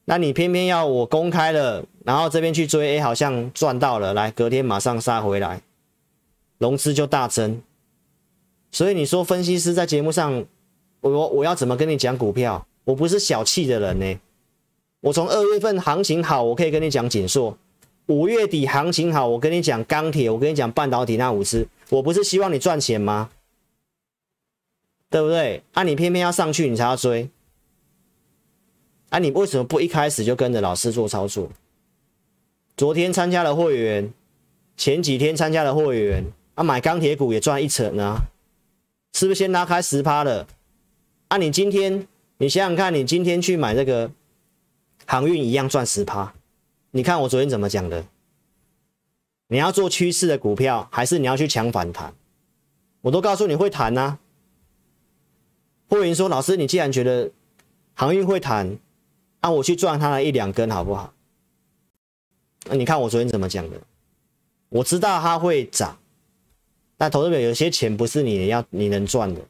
那你偏偏要我公开了，然后这边去追 A，好像赚到了，来隔天马上杀回来，融资就大增。所以你说分析师在节目上，我我要怎么跟你讲股票？我不是小气的人呢，我从二月份行情好，我可以跟你讲紧缩；五月底行情好，我跟你讲钢铁，我跟你讲半导体那五只，我不是希望你赚钱吗？对不对？那你偏偏要上去，你才要追。哎，你为什么不一开始就跟着老师做操作？昨天参加了会员，前几天参加了会员，啊，买钢铁股也赚一成啊，是不是先拉开十趴了？啊，你今天你想想看，你今天去买这个航运一样赚十趴，你看我昨天怎么讲的？你要做趋势的股票，还是你要去抢反弹？我都告诉你会弹呐。会员说：“老师，你既然觉得航运会弹，那我去赚它一两根好不好？那、你看我昨天怎么讲的？我知道它会涨，但投资者有些钱不是你要你能赚的，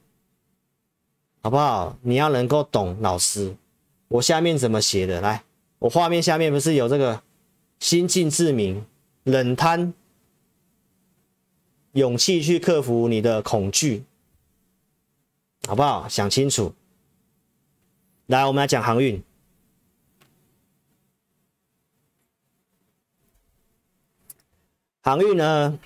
好不好？你要能够懂老师，我下面怎么写的？来，我画面下面不是有这个心静自明、冷摊、勇气去克服你的恐惧，好不好？想清楚。来，我们来讲航运。航运呢？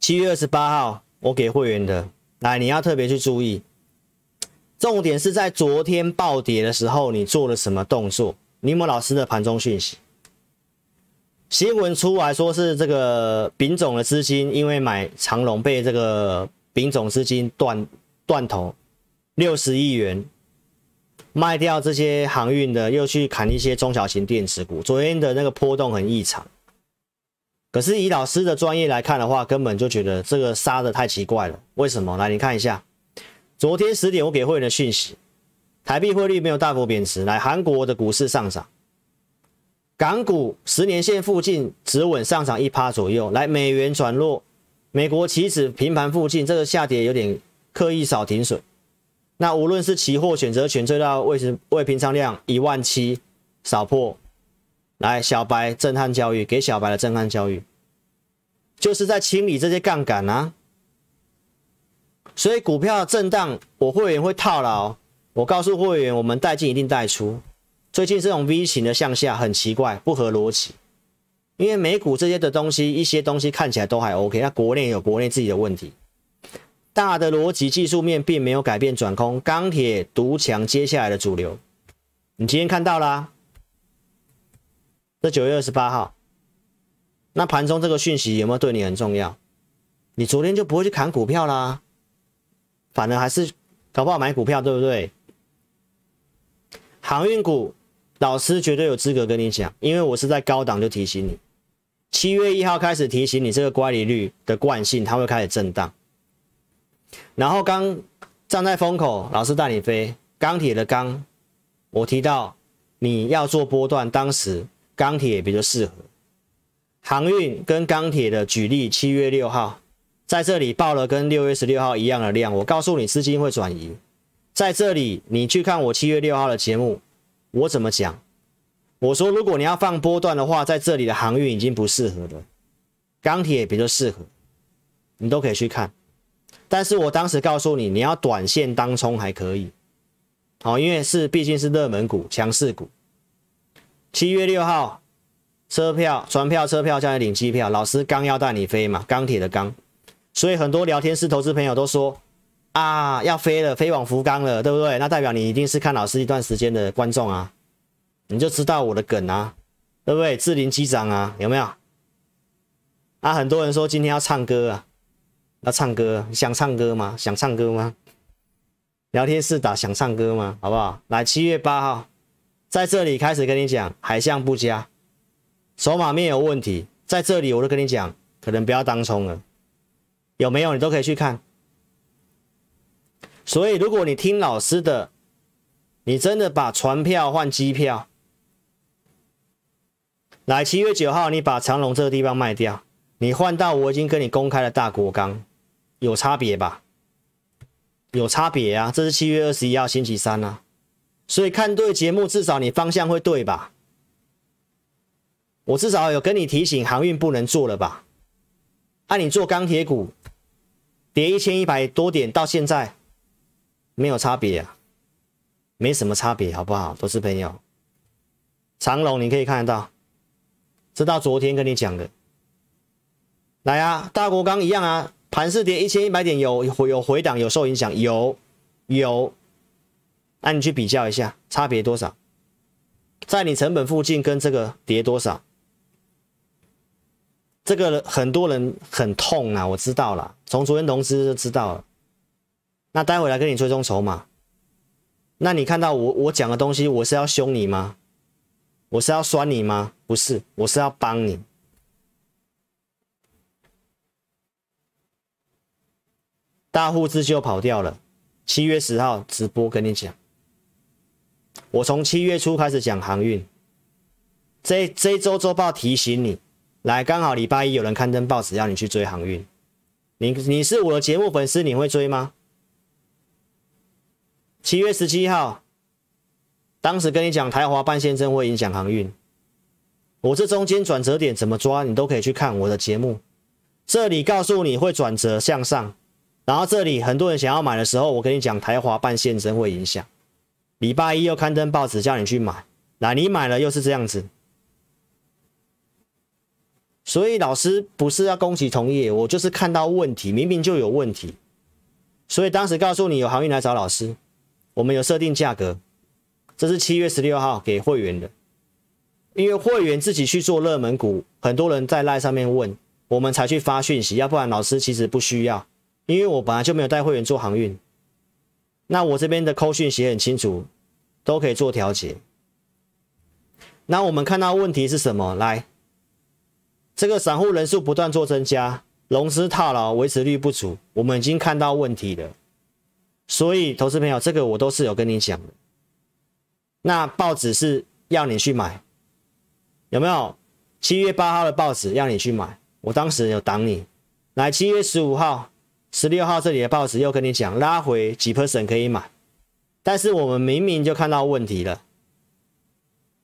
七月二十八号，我给会员的，来，你要特别去注意，重点是在昨天暴跌的时候，你做了什么动作？尼摩老师的盘中讯息，新闻出来说是这个丙种的资金，因为买长龙被这个丙种资金断断头六十亿元，卖掉这些航运的，又去砍一些中小型电池股。昨天的那个波动很异常。可是以老师的专业来看的话，根本就觉得这个杀的太奇怪了。为什么？来，你看一下，昨天十点我给会员的讯息，台币汇率没有大幅贬值。来，韩国的股市上涨，港股十年线附近止稳上涨一趴左右。来，美元转弱，美国期指平盘附近，这个下跌有点刻意少停损。那无论是期货选择权最大位置，未平仓量一万七少破。来，小白震撼教育给小白的震撼教育，就是在清理这些杠杆啊。所以股票震荡，我会员会套牢。我告诉会员，我们带进一定带出。最近这种 V 型的向下很奇怪，不合逻辑。因为美股这些的东西，一些东西看起来都还 OK。那国内有国内自己的问题，大的逻辑技术面并没有改变转空。钢铁独强，接下来的主流。你今天看到了。九月二十八号，那盘中这个讯息有没有对你很重要？你昨天就不会去砍股票啦，反而还是搞不好买股票，对不对？航运股，老师绝对有资格跟你讲，因为我是在高档就提醒你，七月一号开始提醒你，这个乖离率的惯性它会开始震荡，然后刚站在风口，老师带你飞，钢铁的钢，我提到你要做波段，当时。钢铁比较适合航运跟钢铁的举例，七月六号在这里报了跟六月十六号一样的量。我告诉你，资金会转移，在这里你去看我七月六号的节目，我怎么讲？我说如果你要放波段的话，在这里的航运已经不适合了，钢铁比较适合，你都可以去看。但是我当时告诉你，你要短线当冲还可以，好，因为是毕竟是热门股、强势股。七月六号，车票、船票、车票，再来领机票。老师刚要带你飞嘛，钢铁的钢，所以很多聊天室投资朋友都说啊，要飞了，飞往福冈了，对不对？那代表你一定是看老师一段时间的观众啊，你就知道我的梗啊，对不对？志玲机长啊，有没有？啊，很多人说今天要唱歌啊，要唱歌，想唱歌吗？想唱歌吗？聊天室打想唱歌吗？好不好？来，七月八号。在这里开始跟你讲，海象不佳，手码面有问题。在这里我都跟你讲，可能不要当冲了。有没有你都可以去看。所以如果你听老师的，你真的把船票换机票，来七月九号你把长隆这个地方卖掉，你换到我已经跟你公开的大国钢，有差别吧？有差别啊！这是七月二十一号星期三啊。所以看对节目，至少你方向会对吧？我至少有跟你提醒航运不能做了吧？按你做钢铁股，跌一千一百多点到现在，没有差别啊，没什么差别好不好？都是朋友。长龙你可以看得到，知道昨天跟你讲的。来啊，大国钢一样啊，盘是跌一千一百点有有回档有受影响有有。那你去比较一下，差别多少？在你成本附近跟这个跌多少？这个很多人很痛啊，我知道了，从昨天融资就知道了。那待会来跟你追踪筹码。那你看到我我讲的东西，我是要凶你吗？我是要酸你吗？不是，我是要帮你。大户自救跑掉了，七月十号直播跟你讲。我从七月初开始讲航运，这这周周报提醒你，来刚好礼拜一有人刊登报纸，要你去追航运。你你是我的节目粉丝，你会追吗？七月十七号，当时跟你讲台华半线真会影响航运，我这中间转折点怎么抓，你都可以去看我的节目。这里告诉你会转折向上，然后这里很多人想要买的时候，我跟你讲台华半线真会影响。礼拜一又刊登报纸叫你去买，那你买了又是这样子，所以老师不是要恭喜同业，我就是看到问题，明明就有问题，所以当时告诉你有航运来找老师，我们有设定价格，这是七月十六号给会员的，因为会员自己去做热门股，很多人在赖上面问，我们才去发讯息，要不然老师其实不需要，因为我本来就没有带会员做航运。那我这边的扣讯写很清楚，都可以做调节。那我们看到问题是什么？来，这个散户人数不断做增加，龙狮套牢维持率不足，我们已经看到问题了。所以，投资朋友，这个我都是有跟你讲的。那报纸是要你去买，有没有？七月八号的报纸要你去买，我当时有挡你。来，七月十五号。十六号这里的报纸又跟你讲拉回几 percent 可以买，但是我们明明就看到问题了，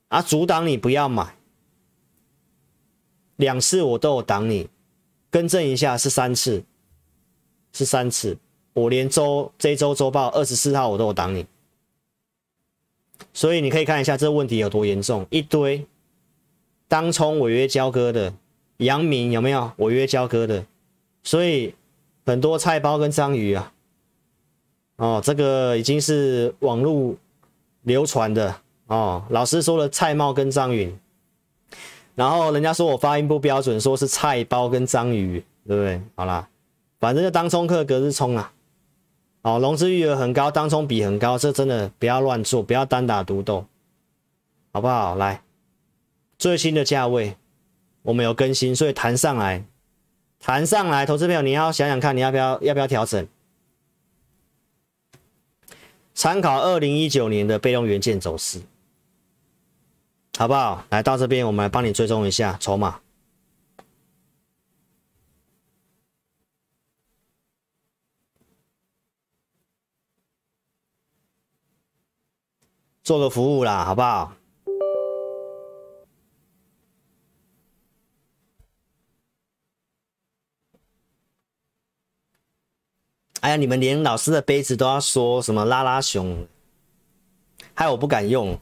啊，阻挡你不要买，两次我都有挡你，更正一下是三次，是三次，我连周这周周报二十四号我都有挡你，所以你可以看一下这个问题有多严重，一堆当冲违约交割的，阳明有没有违约交割的，所以。很多菜包跟章鱼啊，哦，这个已经是网络流传的哦。老师说了菜猫跟章鱼，然后人家说我发音不标准，说是菜包跟章鱼，对不对？好啦，反正就当冲客，隔日冲啊。哦，融资余额很高，当冲比很高，这真的不要乱做，不要单打独斗，好不好？来，最新的价位我们有更新，所以弹上来。谈上来，投资朋友，你要想想看，你要不要要不要调整？参考二零一九年的被动元件走势，好不好？来到这边，我们来帮你追踪一下筹码，做个服务啦，好不好？哎呀，你们连老师的杯子都要说什么拉拉熊，害我不敢用。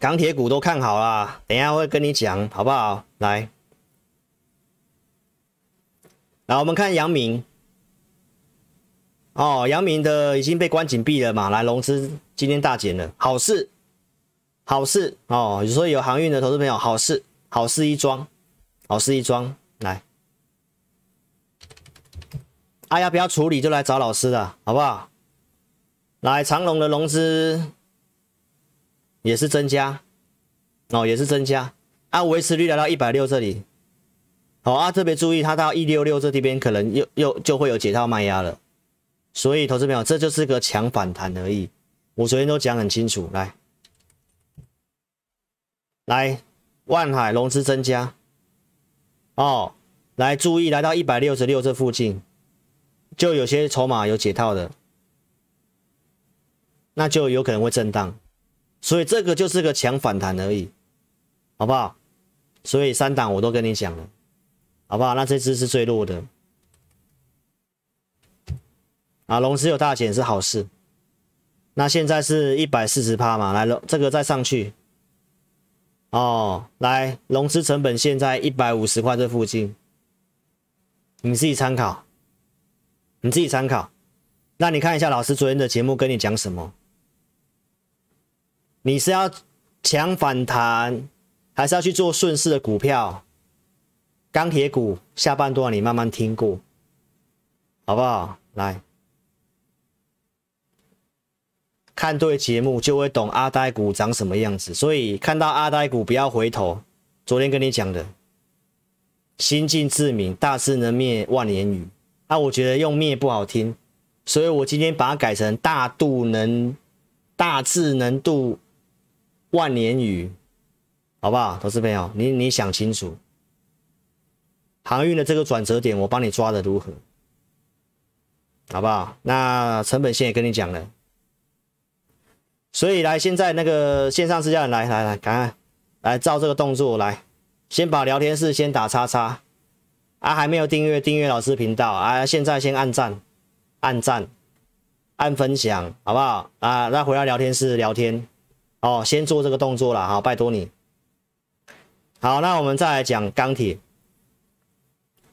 钢铁股都看好啦，等下会跟你讲，好不好？来，来我们看杨明。哦，杨明的已经被关紧闭了嘛，来融资，今天大减了，好事。好事哦，所以有航运的投资朋友，好事好事一桩，好事一桩来。啊呀，不要处理，就来找老师了，好不好？来，长龙的融资也是增加，哦，也是增加啊，维持率来到一百六这里，好啊，特别注意，它到一六六这这边可能又又就会有解套卖压了，所以投资朋友，这就是个强反弹而已，我昨天都讲很清楚，来。来，万海融资增加哦，来注意来到一百六十六这附近，就有些筹码有解套的，那就有可能会震荡，所以这个就是个强反弹而已，好不好？所以三档我都跟你讲了，好不好？那这只是最弱的啊，融资有大减是好事，那现在是一百四十趴嘛，来了这个再上去。哦，来融资成本现在一百五十块这附近，你自己参考，你自己参考。那你看一下老师昨天的节目跟你讲什么？你是要抢反弹，还是要去做顺势的股票？钢铁股下半段你慢慢听过，好不好？来。看对节目就会懂阿呆股长什么样子，所以看到阿呆股不要回头。昨天跟你讲的“心静自明，大智能灭万年雨”，啊，我觉得用灭不好听，所以我今天把它改成“大度能，大智能度万年雨”，好不好，投资朋友？你你想清楚，航运的这个转折点，我帮你抓的如何，好不好？那成本线也跟你讲了。所以来，现在那个线上私驾来来来，赶快来照这个动作来，先把聊天室先打叉叉，啊还没有订阅订阅老师频道啊，现在先按赞，按赞，按分享，好不好？啊，那回到聊天室聊天，哦，先做这个动作了，好，拜托你。好，那我们再来讲钢铁，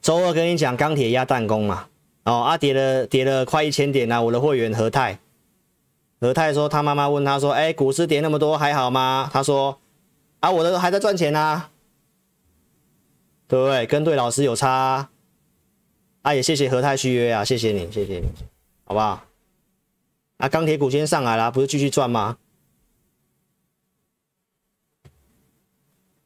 周二跟你讲钢铁压弹弓嘛，哦啊跌了跌了快一千点了，我的会员何泰。何泰说：“他妈妈问他说：‘哎，股市跌那么多，还好吗？’他说：‘啊，我的还在赚钱啊，对不对？跟对老师有差。’啊，也谢谢何泰续约啊，谢谢你，谢谢你，好不好？啊，钢铁股先上来啦，不是继续赚吗？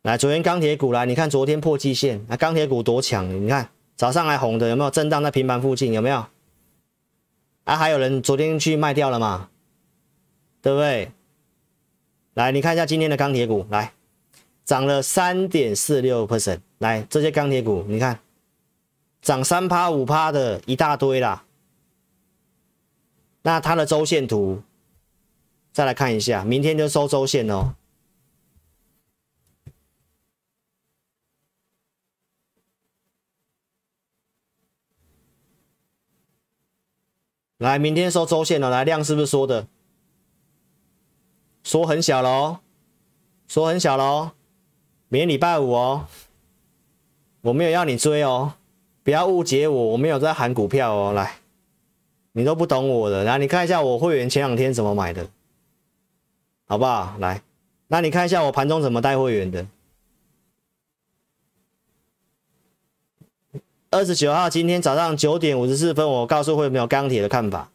来，昨天钢铁股来，你看昨天破季线，啊，钢铁股多强，你看早上还红的，有没有震荡在平盘附近？有没有？啊，还有人昨天去卖掉了嘛？”对不对？来，你看一下今天的钢铁股，来涨了三点四六 percent。来，这些钢铁股你看涨三趴五趴的一大堆啦。那它的周线图，再来看一下，明天就收周线哦。来，明天收周线了，来量是不是缩的？说很小喽，说很小喽，明天礼拜五哦，我没有要你追哦，不要误解我，我没有在喊股票哦，来，你都不懂我的，来你看一下我会员前两天怎么买的，好不好？来，那你看一下我盘中怎么带会员的，二十九号今天早上九点五十四分，我告诉会员钢铁的看法。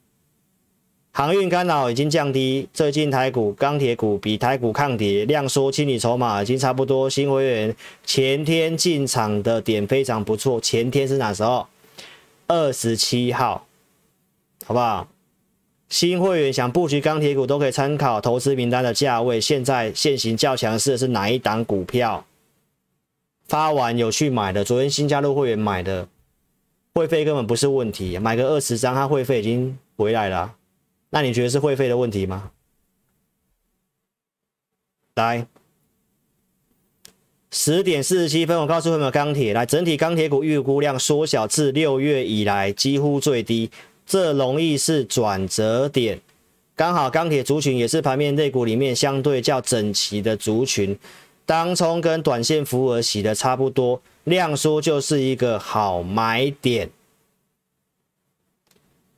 航运干扰已经降低，最近台股钢铁股比台股抗跌，量缩清理筹码已经差不多。新会员前天进场的点非常不错，前天是哪时候？二十七号，好不好？新会员想布局钢铁股都可以参考投资名单的价位。现在现行较强势是哪一档股票？发完有去买的，昨天新加入会员买的，会费根本不是问题，买个二十张，他会费已经回来了。那你觉得是会费的问题吗？来，十点四十七分，我告诉你们，钢铁来整体钢铁股预估量缩小至六月以来几乎最低，这容易是转折点。刚好钢铁族群也是盘面内股里面相对较整齐的族群，当中跟短线福尔洗的差不多，量缩就是一个好买点。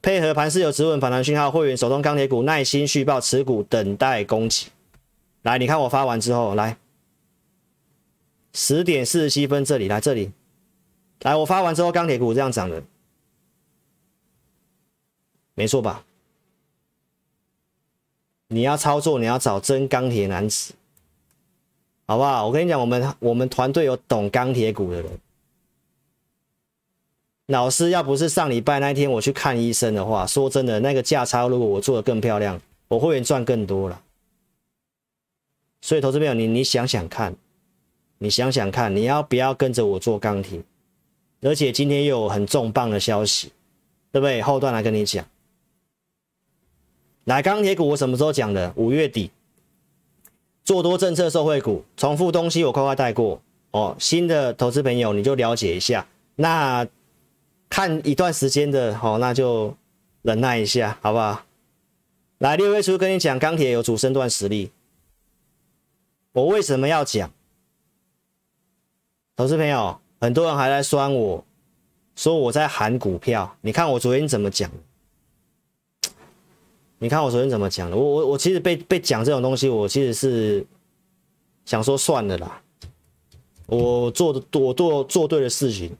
配合盘势有止稳反弹讯号，会员手中钢铁股耐心续报持股，等待攻击。来，你看我发完之后，来十点四十七分这里，来这里，来我发完之后钢铁股这样涨的，没错吧？你要操作，你要找真钢铁男子，好不好？我跟你讲，我们我们团队有懂钢铁股的人。老师要不是上礼拜那天我去看医生的话，说真的，那个价差如果我做的更漂亮，我会员赚更多了。所以投资朋友，你你想想看，你想想看，你要不要跟着我做钢铁？而且今天又有很重磅的消息，对不对？后段来跟你讲。来钢铁股，我什么时候讲的？五月底，做多政策受惠股，重复东西我快快带过哦。新的投资朋友你就了解一下，那。看一段时间的，好，那就忍耐一下，好不好？来，六月初跟你讲，钢铁有主升段实力。我为什么要讲？投资朋友，很多人还在酸我，说我在喊股票。你看我昨天怎么讲你看我昨天怎么讲的？我我我其实被被讲这种东西，我其实是想说算了啦，我做的多做做对的事情。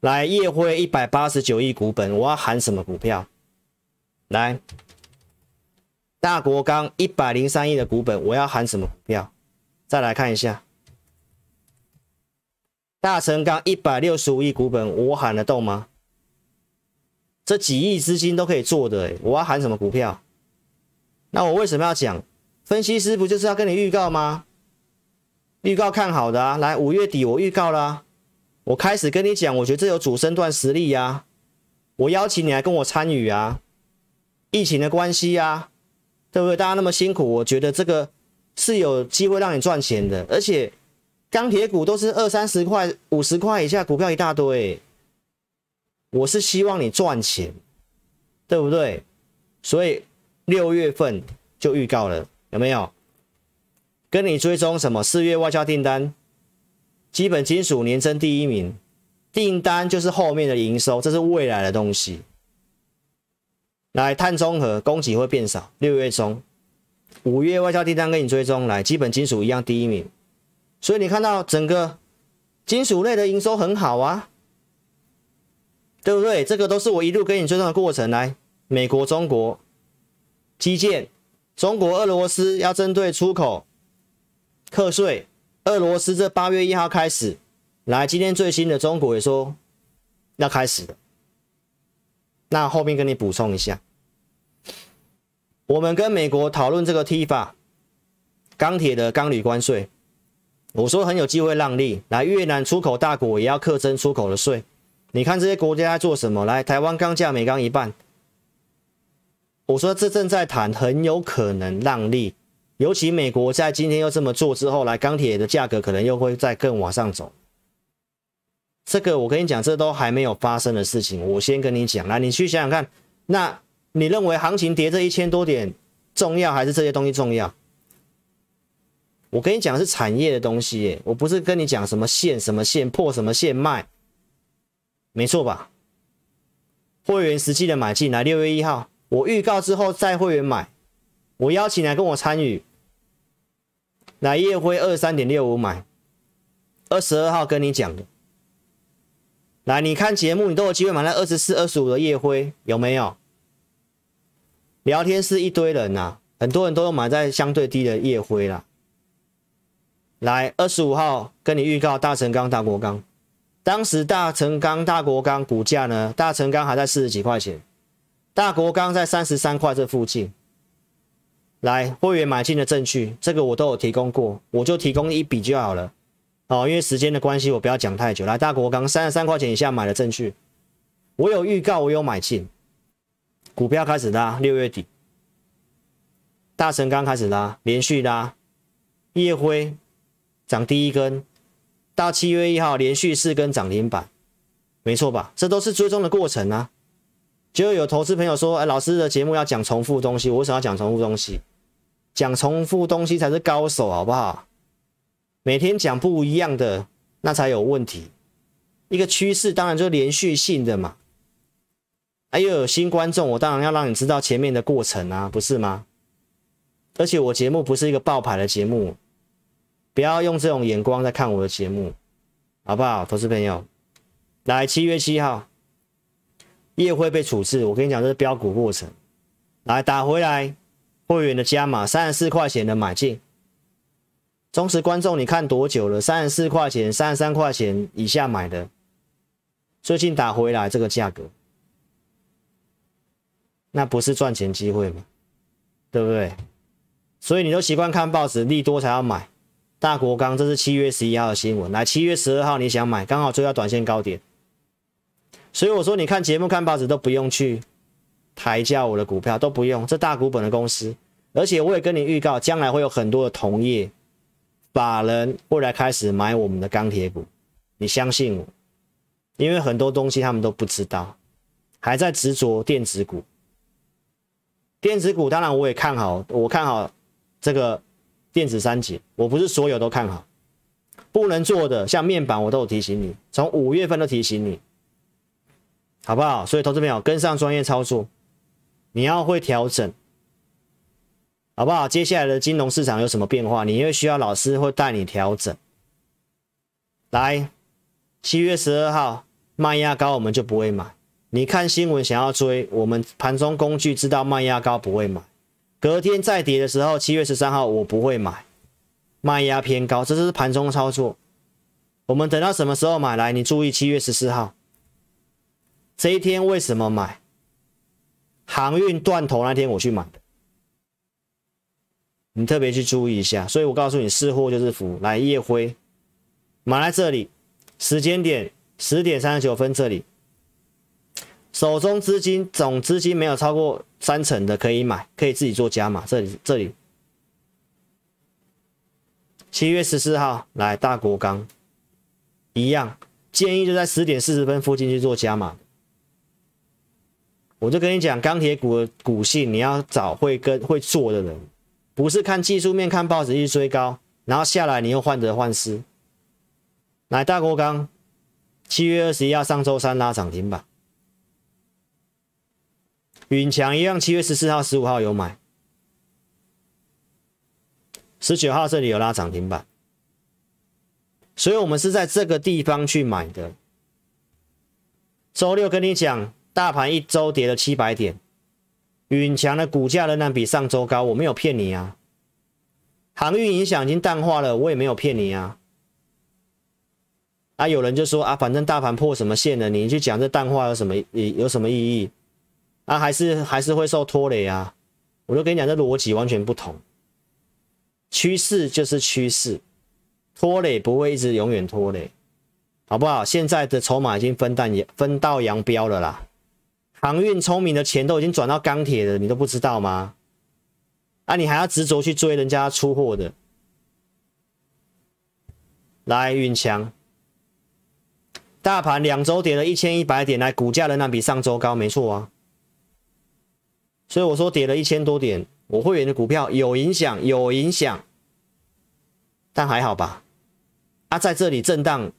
来，夜辉一百八十九亿股本，我要喊什么股票？来，大国钢一百零三亿的股本，我要喊什么股票？再来看一下，大成钢一百六十五亿股本，我喊得动吗？这几亿资金都可以做的，我要喊什么股票？那我为什么要讲？分析师不就是要跟你预告吗？预告看好的啊，来，五月底我预告了。我开始跟你讲，我觉得这有主升段实力呀，我邀请你来跟我参与啊，疫情的关系呀，对不对？大家那么辛苦，我觉得这个是有机会让你赚钱的，而且钢铁股都是二三十块、五十块以下股票一大堆，我是希望你赚钱，对不对？所以六月份就预告了，有没有？跟你追踪什么四月外销订单？基本金属年增第一名，订单就是后面的营收，这是未来的东西。来碳中和，供给会变少。六月中，五月外销订单跟你追踪来，基本金属一样第一名。所以你看到整个金属类的营收很好啊，对不对？这个都是我一路跟你追踪的过程。来，美国、中国、基建、中国、俄罗斯要针对出口课税。俄罗斯这八月一号开始来，今天最新的中国也说要开始了。那后面跟你补充一下，我们跟美国讨论这个 T 法钢铁的钢铝关税，我说很有机会让利。来，越南出口大国也要克征出口的税。你看这些国家在做什么？来，台湾钢价每钢一半。我说这正在谈，很有可能让利。尤其美国在今天又这么做之后，来钢铁的价格可能又会再更往上走。这个我跟你讲，这都还没有发生的事情，我先跟你讲来，你去想想看，那你认为行情跌这一千多点重要还是这些东西重要？我跟你讲的是产业的东西，我不是跟你讲什么线什么线破什么线卖，没错吧？会员实际的买进来，六月一号我预告之后再会员买。我邀请来跟我参与，来夜辉二三点六五买，二十二号跟你讲的，来你看节目，你都有机会买在二十四、二十五的夜辉有没有？聊天室一堆人呐，很多人都有买在相对低的夜辉啦。来二十五号跟你预告大成钢、大国钢，当时大成钢、大国钢股价呢？大成钢还在四十几块钱，大国钢在三十三块这附近。来会员买进的证据，这个我都有提供过，我就提供一笔就好了。哦，因为时间的关系，我不要讲太久。来，大国刚三十三块钱以下买的证据，我有预告，我有买进。股票开始拉，六月底，大神刚开始拉，连续拉，夜辉涨第一根，到七月一号连续四根涨停板，没错吧？这都是追踪的过程啊。就有投资朋友说，哎，老师的节目要讲重复东西，为什么要讲重复东西？讲重复东西才是高手，好不好？每天讲不一样的，那才有问题。一个趋势当然就是连续性的嘛。哎，又有新观众，我当然要让你知道前面的过程啊，不是吗？而且我节目不是一个爆牌的节目，不要用这种眼光在看我的节目，好不好，投资朋友？来，七月七号，夜会被处置。我跟你讲，这是标股过程。来，打回来。会员的加码，三十四块钱的买进，忠实观众，你看多久了？三十四块钱、三十三块钱以下买的，最近打回来这个价格，那不是赚钱机会吗？对不对？所以你都习惯看报纸，利多才要买。大国钢，这是七月十一号的新闻，来七月十二号你想买，刚好追到短线高点。所以我说，你看节目、看报纸都不用去。抬价，我的股票都不用这大股本的公司，而且我也跟你预告，将来会有很多的同业法人未来开始买我们的钢铁股，你相信我，因为很多东西他们都不知道，还在执着电子股。电子股当然我也看好，我看好这个电子三姐，我不是所有都看好，不能做的像面板，我都有提醒你，从五月份都提醒你，好不好？所以投资朋友跟上专业操作。你要会调整，好不好？接下来的金融市场有什么变化，你因为需要老师会带你调整。来，七月十二号卖压高，我们就不会买。你看新闻想要追，我们盘中工具知道卖压高不会买。隔天再跌的时候，七月十三号我不会买，卖压偏高，这是盘中操作。我们等到什么时候买来？你注意七月十四号这一天为什么买？航运断头那天我去买的，你特别去注意一下。所以我告诉你，是货就是福。来，叶辉，买在这里，时间点十点三十九分这里，手中资金总资金没有超过三成的可以买，可以自己做加码。这里这里，七月十四号来大国钢，一样建议就在十点四十分附近去做加码。我就跟你讲，钢铁股的股性，你要找会跟会做的人，不是看技术面看报纸去追高，然后下来你又患得患失。来，大钢，七月二十一号上周三拉涨停板，允强一样，七月十四号、十五号有买，十九号这里有拉涨停板，所以我们是在这个地方去买的。周六跟你讲。大盘一周跌了七百点，永强的股价仍然比上周高，我没有骗你啊。航运影响已经淡化了，我也没有骗你啊。啊，有人就说啊，反正大盘破什么线了，你去讲这淡化有什么意有什么意义？啊，还是还是会受拖累啊。我就跟你讲，这逻辑完全不同。趋势就是趋势，拖累不会一直永远拖累，好不好？现在的筹码已经分担分道扬镳了啦。航运聪明的钱都已经转到钢铁了，你都不知道吗？啊，你还要执着去追人家出货的？来运强，大盘两周跌了一千一百点，来股价仍然比上周高，没错啊。所以我说跌了一千多点，我会员的股票有影响，有影响，但还好吧。啊，在这里震荡，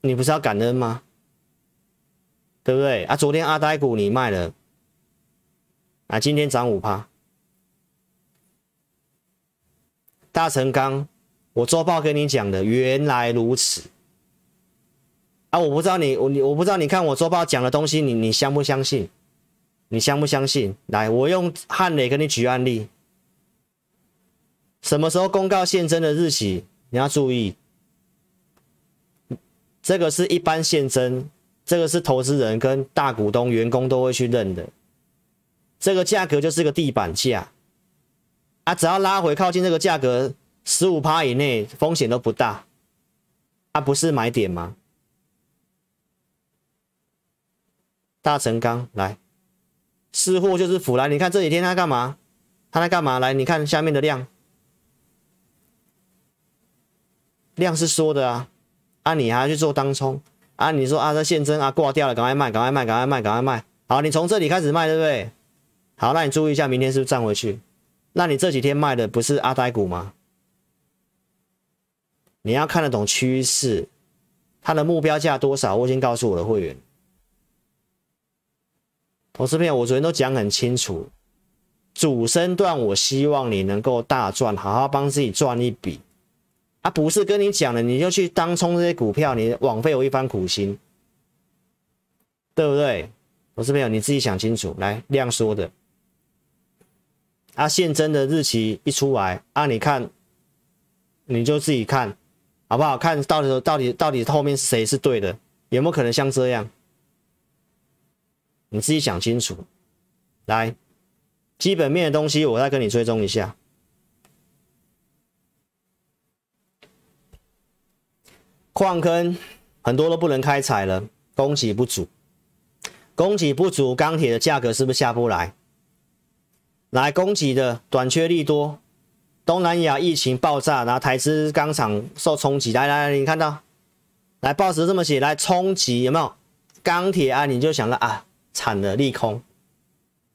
你不是要感恩吗？对不对啊？昨天阿呆股你卖了啊，今天涨五趴。大成钢，我周报跟你讲的，原来如此。啊，我不知道你我你我不知道你看我周报讲的东西，你你相不相信？你相不相信？来，我用汉磊跟你举案例。什么时候公告现真的日期？你要注意，这个是一般现真。这个是投资人跟大股东、员工都会去认的，这个价格就是个地板价啊！只要拉回靠近这个价格十五趴以内，风险都不大。啊，不是买点吗？大成钢来，是货就是腐来。你看这几天它干嘛？它在干嘛？来，你看下面的量，量是缩的啊！按你还要去做当冲。啊，你说啊，它现增啊，挂掉了，赶快卖，赶快卖，赶快卖，赶快卖。好，你从这里开始卖，对不对？好，那你注意一下，明天是不是涨回去？那你这几天卖的不是阿呆股吗？你要看得懂趋势，它的目标价多少？我已经告诉我的会员，投资友，我昨天都讲很清楚，主升段我希望你能够大赚，好好帮自己赚一笔。啊，不是跟你讲了，你就去当冲这些股票，你枉费我一番苦心，对不对？我是朋友，你自己想清楚，来亮说的。啊，现真的日期一出来，啊，你看，你就自己看，好不好？看到底时候，到底到底后面谁是对的？有没有可能像这样？你自己想清楚，来，基本面的东西我再跟你追踪一下。矿坑很多都不能开采了，供给不足，供给不足，钢铁的价格是不是下不来？来，供给的短缺利多，东南亚疫情爆炸，然后台资钢厂受冲击，来来来，你看到，来报纸这么写，来冲击有没有钢铁啊？你就想了啊，惨了，利空，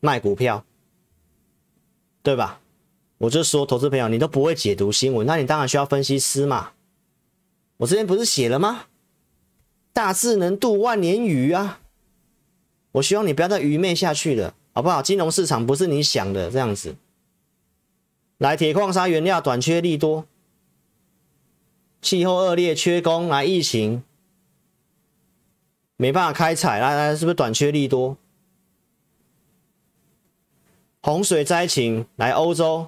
卖股票，对吧？我就说，投资朋友，你都不会解读新闻，那你当然需要分析师嘛。我这边不是写了吗？大智能度万年鱼啊！我希望你不要再愚昧下去了，好不好？金融市场不是你想的这样子。来，铁矿砂原料短缺利多，气候恶劣缺工，来疫情没办法开采，来来，是不是短缺利多？洪水灾情，来欧洲，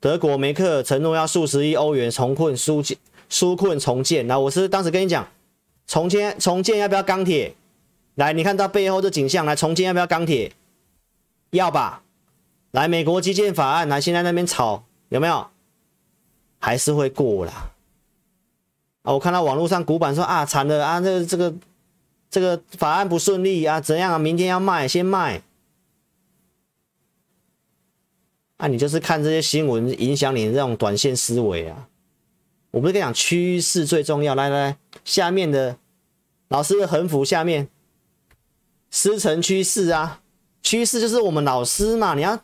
德国梅克承诺要数十亿欧元重困苏。纾困重建，那我是当时跟你讲，重建重建要不要钢铁？来，你看到背后的景象，来重建要不要钢铁？要吧，来美国基建法案，来现在那边吵有没有？还是会过了。啊，我看到网络上古板说啊惨了啊，这这个这个法案不顺利啊，怎样啊？明天要卖先卖。啊，你就是看这些新闻影响你这种短线思维啊。我不是跟你讲趋势最重要，来来来，下面的老师的横幅下面，师承趋势啊，趋势就是我们老师嘛，你要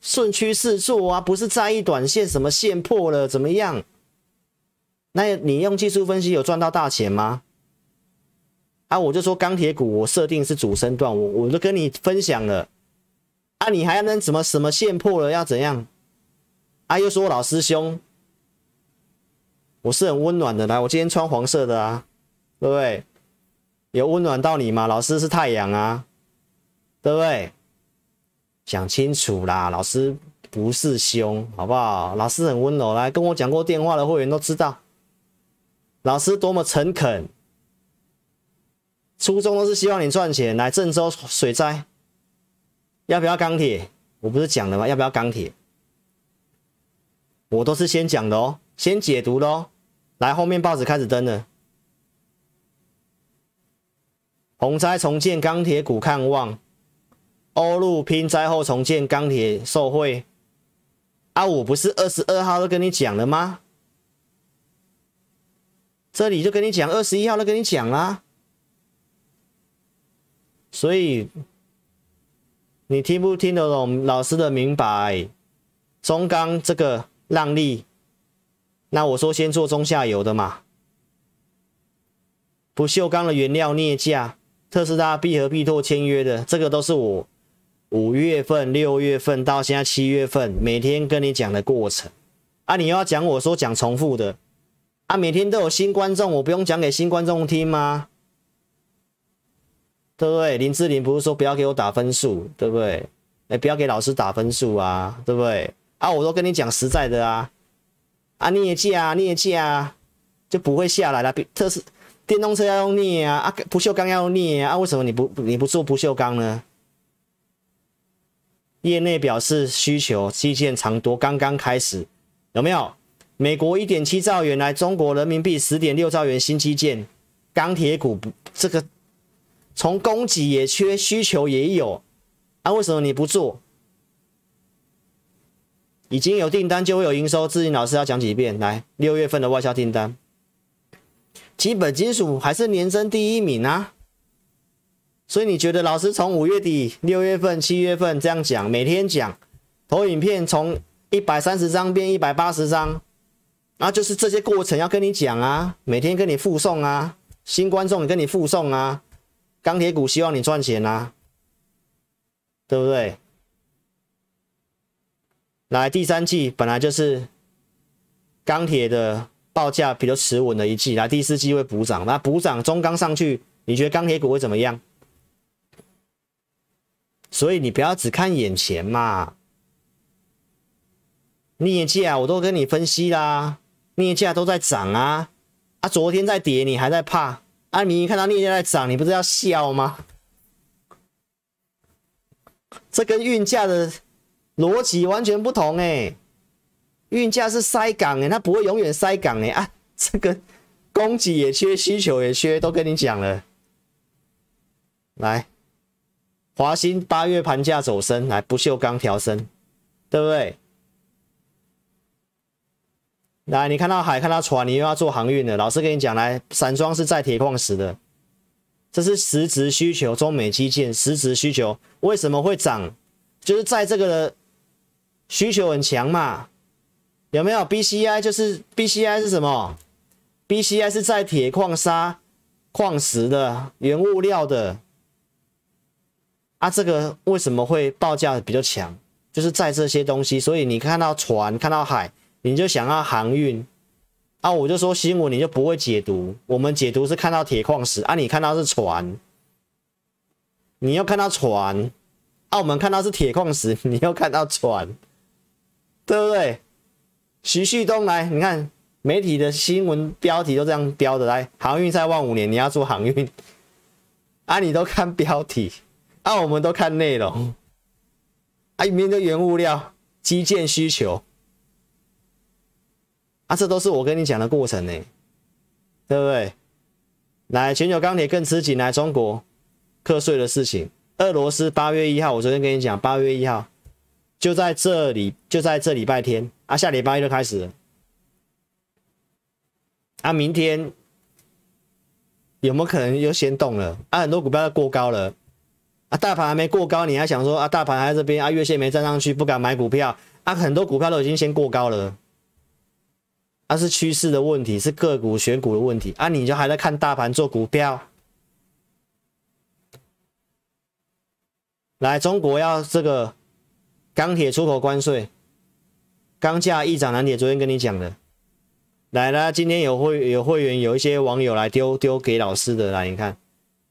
顺趋势做啊，不是在意短线什么线破了怎么样？那你用技术分析有赚到大钱吗？啊，我就说钢铁股我设定是主升段，我我都跟你分享了，啊，你还要那什么什么线破了要怎样？啊，又说老师凶。我是很温暖的，来，我今天穿黄色的啊，对不对？有温暖到你吗？老师是太阳啊，对不对？想清楚啦，老师不是凶，好不好？老师很温柔，来跟我讲过电话的会员都知道，老师多么诚恳，初衷都是希望你赚钱来郑州水灾，要不要钢铁？我不是讲了吗？要不要钢铁？我都是先讲的哦。先解读喽，来，后面报纸开始登了。洪灾重建钢铁股看望，欧陆拼灾后重建钢铁受惠。啊，我不是二十二号都跟你讲了吗？这里就跟你讲，二十一号都跟你讲啦。所以你听不听得懂老师的明白？中钢这个让利。那我说先做中下游的嘛，不锈钢的原料镍价，特斯拉 B 和 B 拓签约的，这个都是我五月份、六月份到现在七月份每天跟你讲的过程啊！你又要讲我说讲重复的啊？每天都有新观众，我不用讲给新观众听吗？对不对？林志玲不是说不要给我打分数，对不对？哎，不要给老师打分数啊，对不对？啊，我都跟你讲实在的啊。啊镍价啊镍价啊就不会下来了。比特斯电动车要用镍啊啊不锈钢要用镍啊，为什么你不你不做不锈钢呢？业内表示需求基建长多刚刚开始有没有？美国一点七兆元来中国人民币十点六兆元新基建钢铁股不这个从供给也缺需求也有啊为什么你不做？已经有订单就会有营收，最近老师要讲几遍。来，六月份的外销订单，基本金属还是年增第一名啊。所以你觉得老师从五月底、六月份、七月份这样讲，每天讲，投影片从一百三十张变一百八十张，然后就是这些过程要跟你讲啊，每天跟你附送啊，新观众也跟你附送啊，钢铁股希望你赚钱啊，对不对？来第三季本来就是钢铁的报价比较持稳的一季，来第四季会补涨，那补涨中钢上去，你觉得钢铁股会怎么样？所以你不要只看眼前嘛。镍价我都跟你分析啦，镍价都在涨啊，啊昨天在跌，你还在怕？啊你一看到镍价在涨，你不是要笑吗？这跟运价的。逻辑完全不同哎，运价是塞港哎，它不会永远塞港哎啊，这个供给也缺，需求也缺，都跟你讲了。来，华兴八月盘价走升，来不锈钢调升，对不对？来，你看到海，看到船，你又要做航运的。老师跟你讲，来，散装是载铁矿石的，这是实质需求，中美基建实质需求为什么会涨？就是在这个。需求很强嘛？有没有？BCI 就是 BCI 是什么？BCI 是在铁矿砂、矿石的原物料的啊。这个为什么会报价比较强？就是在这些东西，所以你看到船，看到海，你就想要航运啊。我就说新闻你就不会解读，我们解读是看到铁矿石啊，你看到是船，你又看到船，啊，我们看到是铁矿石，你又看到船。对不对？徐旭东来，你看媒体的新闻标题都这样标的，来航运在万五年，你要做航运啊？你都看标题啊？我们都看内容啊？里面的原物料、基建需求啊，这都是我跟你讲的过程呢，对不对？来，全球钢铁更吃紧，来中国课税的事情，俄罗斯八月一号，我昨天跟你讲，八月一号。就在这里，就在这礼拜天啊，下礼拜一就开始。啊，明天有没有可能又先动了？啊，很多股票都过高了。啊，大盘还没过高，你还想说啊，大盘还在这边啊，月线没站上去，不敢买股票。啊，很多股票都已经先过高了。啊，是趋势的问题，是个股选股的问题。啊，你就还在看大盘做股票。来，中国要这个。钢铁出口关税，钢价一涨难跌。昨天跟你讲的，来了。今天有会有会员，有一些网友来丢丢给老师的来，你看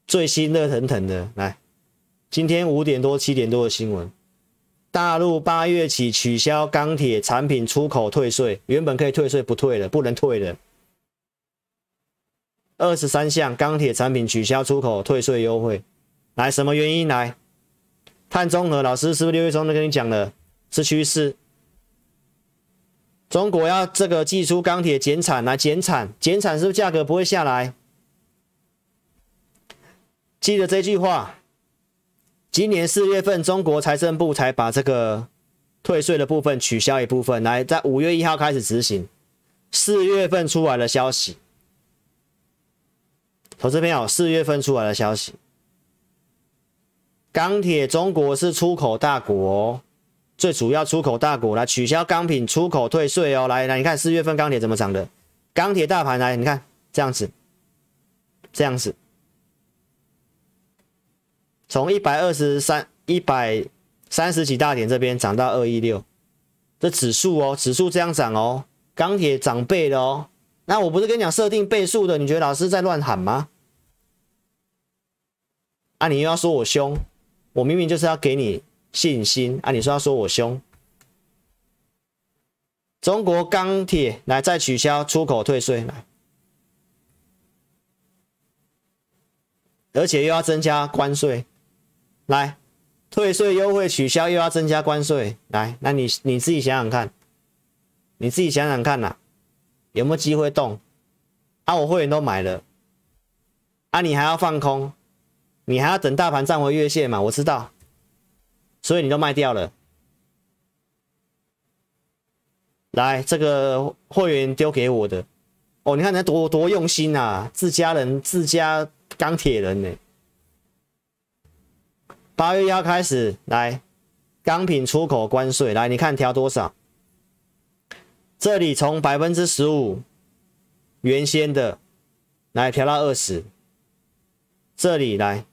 最新热腾腾的来。今天五点多七点多的新闻，大陆八月起取消钢铁产品出口退税，原本可以退税不退了，不能退了。二十三项钢铁产品取消出口退税优惠，来，什么原因来？碳中和，老师是不是六月中都跟你讲了是趋势？中国要这个寄出钢铁减产来减产减产是不是价格不会下来？记得这句话。今年四月份，中国财政部才把这个退税的部分取消一部分，来在五月一号开始执行。四月份出来的消息，投资朋友，四月份出来的消息。钢铁中国是出口大国，最主要出口大国来取消钢品出口退税哦，来来你看四月份钢铁怎么涨的？钢铁大盘来，你看这样子，这样子，从一百二十三、一百三十几大点这边涨到二一六，这指数哦，指数这样涨哦，钢铁涨倍的哦，那我不是跟你讲设定倍数的，你觉得老师在乱喊吗？啊，啊你又要说我凶？我明明就是要给你信心啊！你说要说我凶？中国钢铁来再取消出口退税来，而且又要增加关税来，退税优惠取消又要增加关税来，那你你自己想想看，你自己想想看呐，有没有机会动？啊，我会员都买了，啊，你还要放空？你还要等大盘站回月线嘛？我知道，所以你都卖掉了。来，这个会员丢给我的，哦，你看人家多多用心呐，自家人，自家钢铁人呢。八月一号开始来，钢品出口关税来，你看调多少？这里从百分之十五，原先的来调到二十，这里来。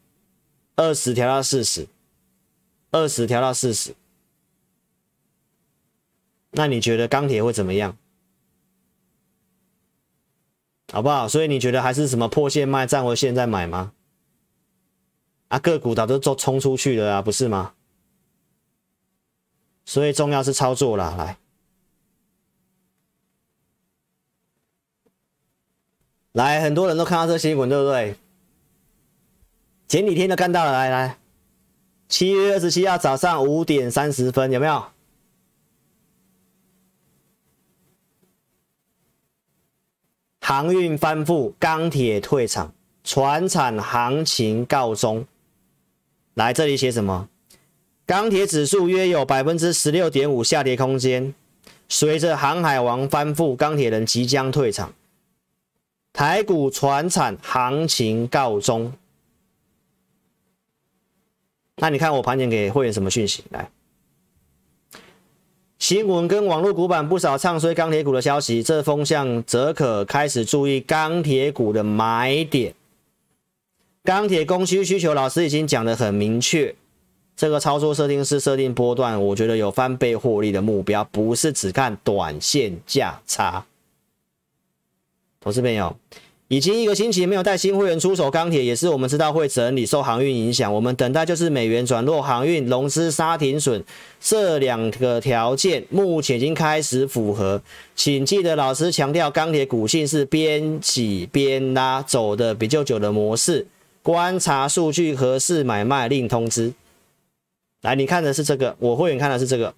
二十调到四十，二十调到四十，那你觉得钢铁会怎么样？好不好？所以你觉得还是什么破线卖，站回线再买吗？啊，个股早就都冲出去了啊，不是吗？所以重要是操作了，来，来，很多人都看到这新闻，对不对？前几天都看到了，来来，七月二十七号早上五点三十分有没有？航运翻覆，钢铁退场，船产行情告终。来，这里写什么？钢铁指数约有百分之十六点五下跌空间，随着航海王翻覆，钢铁人即将退场，台股船产行情告终。那你看我盘前给会员什么讯息？来，新闻跟网络股板不少唱衰钢铁股的消息，这风向则可开始注意钢铁股的买点。钢铁供需需求，老师已经讲的很明确，这个操作设定是设定波段，我觉得有翻倍获利的目标，不是只看短线价差。同事朋友。已经一个星期没有带新会员出手钢铁，也是我们知道会整理，受航运影响。我们等待就是美元转弱、航运融资杀停损，这两个条件目前已经开始符合。请记得老师强调，钢铁股性是边挤边拉走的比较久的模式。观察数据合适买卖令通知。来，你看的是这个，我会员看的是这个，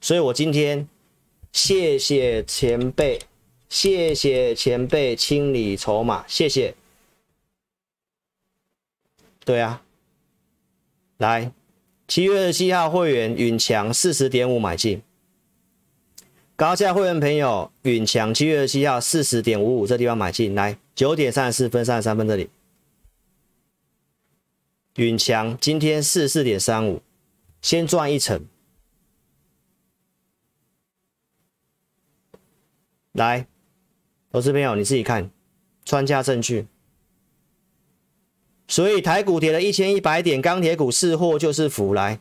所以我今天谢谢前辈。谢谢前辈清理筹码，谢谢。对啊，来，七月二十七号会员允强四十点五买进，高价会员朋友允强七月二十七号四十点五五这地方买进，来九点三十四分三十三分这里，允强今天四十四点三五，先赚一层，来。我资朋友，你自己看，穿价证据。所以台股跌了一千一百点，钢铁股是祸就是福，来，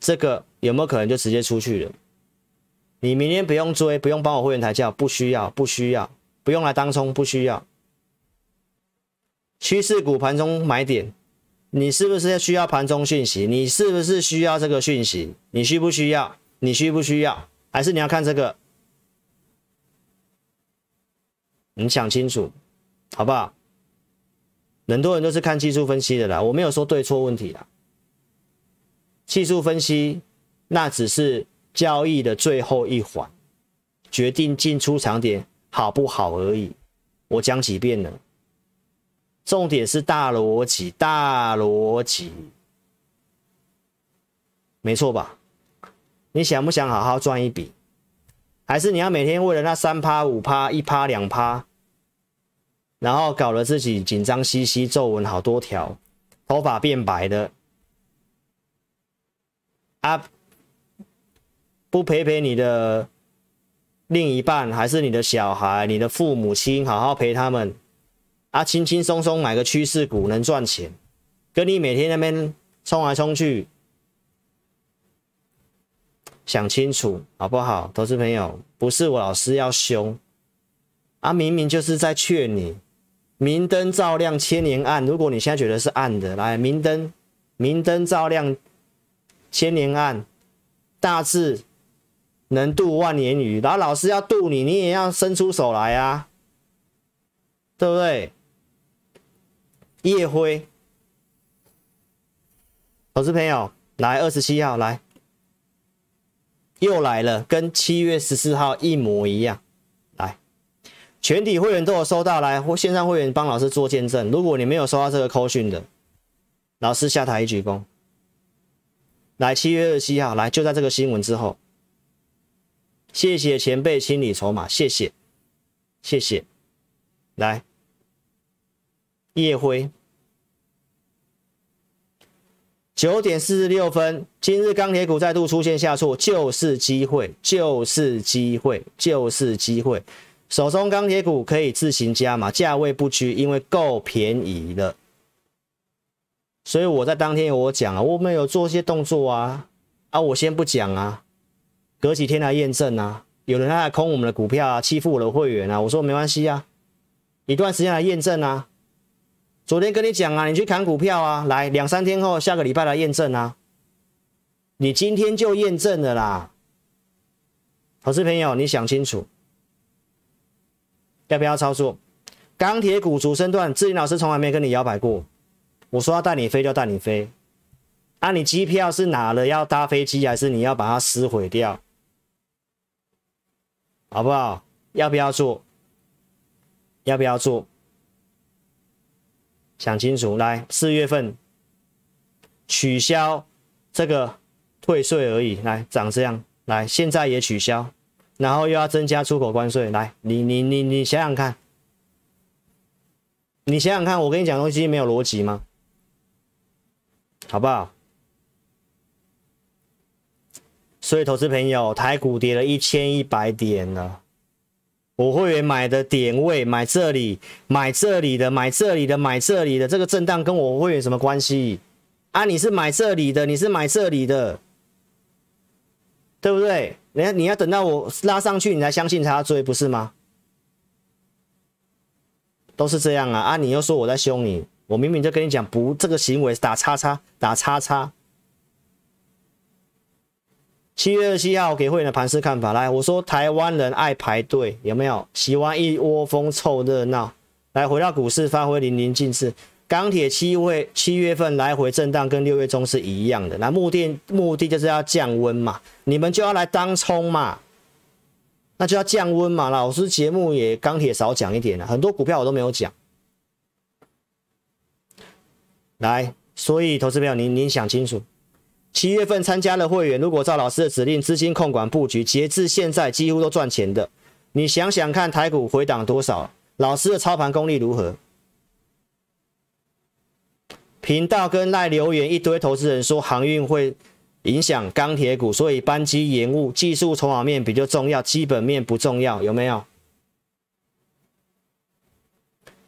这个有没有可能就直接出去了？你明天不用追，不用帮我会员抬轿，不需要，不需要，不用来当冲，不需要。趋势股盘中买点，你是不是需要盘中讯息？你是不是需要这个讯息？你需不需要？你需不需要？还是你要看这个？你想清楚，好不好？很多人都是看技术分析的啦，我没有说对错问题啦。技术分析那只是交易的最后一环，决定进出场点好不好而已。我讲几遍了，重点是大逻辑，大逻辑，没错吧？你想不想好好赚一笔？还是你要每天为了那三趴五趴一趴两趴，然后搞得自己紧张兮兮，皱纹好多条，头发变白的啊？不陪陪你的另一半，还是你的小孩、你的父母亲，好好陪他们啊？轻轻松松买个趋势股能赚钱，跟你每天那边冲来冲去。想清楚好不好，投资朋友，不是我老师要凶啊，明明就是在劝你。明灯照亮千年暗，如果你现在觉得是暗的，来明灯，明灯照亮千年暗，大智能渡万年愚，然后老师要渡你，你也要伸出手来啊，对不对？叶辉，投资朋友，来二十七号来。又来了，跟七月十四号一模一样。来，全体会员都有收到，来，线上会员帮老师做见证。如果你没有收到这个扣讯的，老师下台一鞠躬。来，七月二十七号，来就在这个新闻之后。谢谢前辈清理筹码，谢谢，谢谢。来，叶辉。九点四十六分，今日钢铁股再度出现下挫，就是机会，就是机会，就是机会。手中钢铁股可以自行加码，价位不拘，因为够便宜了。所以我在当天我讲啊，我们有做一些动作啊，啊，我先不讲啊，隔几天来验证啊。有人来空我们的股票啊，欺负我的会员啊，我说没关系啊，一段时间来验证啊。昨天跟你讲啊，你去砍股票啊，来两三天后下个礼拜来验证啊。你今天就验证了啦。投资朋友，你想清楚，要不要操作？钢铁股主身段，志林老师从来没跟你摇摆过。我说要带你飞就带你飞。那你机票是拿了要搭飞机，还是你要把它撕毁掉？好不好？要不要做？要不要做？想清楚，来四月份取消这个退税而已，来长这样，来现在也取消，然后又要增加出口关税，来你你你你想想看，你想想看，我跟你讲东西没有逻辑吗？好不好？所以投资朋友，台股跌了一千一百点了。我会员买的点位，买这里，买这里的，买这里的，买这里的，这个震荡跟我会员什么关系啊？你是买这里的，你是买这里的，对不对？你你要等到我拉上去，你才相信他追，不是吗？都是这样啊！啊，你又说我在凶你，我明明就跟你讲不，这个行为打叉叉，打叉叉。七月二十七号给会员的盘势看法，来我说台湾人爱排队，有没有喜欢一窝蜂凑热闹？来回到股市发挥淋漓尽致。钢铁七位七月份来回震荡，跟六月中是一样的。那目的目的就是要降温嘛，你们就要来当冲嘛，那就要降温嘛。老师节目也钢铁少讲一点了，很多股票我都没有讲。来，所以投资朋友，您您想清楚。七月份参加了会员，如果照老师的指令资金控管布局，截至现在几乎都赚钱的。你想想看，台股回档多少？老师的操盘功力如何？频道跟赖留言一堆投资人说航运会影响钢铁股，所以班机延误，技术筹码面比较重要，基本面不重要，有没有？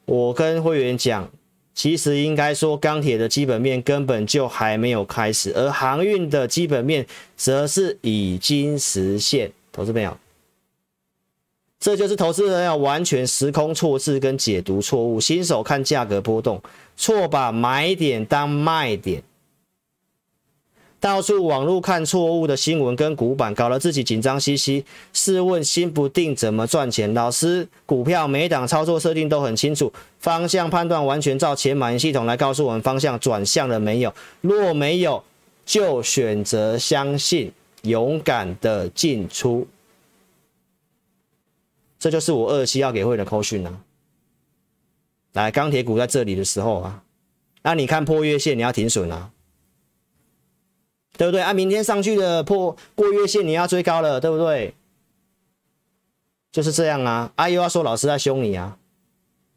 我跟会员讲。其实应该说，钢铁的基本面根本就还没有开始，而航运的基本面则是已经实现。投资朋友，这就是投资人要完全时空错置跟解读错误。新手看价格波动，错把买点当卖点。到处网络看错误的新闻跟股板，搞得自己紧张兮兮。试问心不定怎么赚钱？老师股票每档操作设定都很清楚，方向判断完全照前满云系统来告诉我们方向转向了没有？若没有，就选择相信，勇敢的进出。这就是我二期要给会的口讯啊。来，钢铁股在这里的时候啊，那你看破月线，你要停损啊。对不对？啊，明天上去的破过月线，你要追高了，对不对？就是这样啊！阿又要说老师在凶你啊，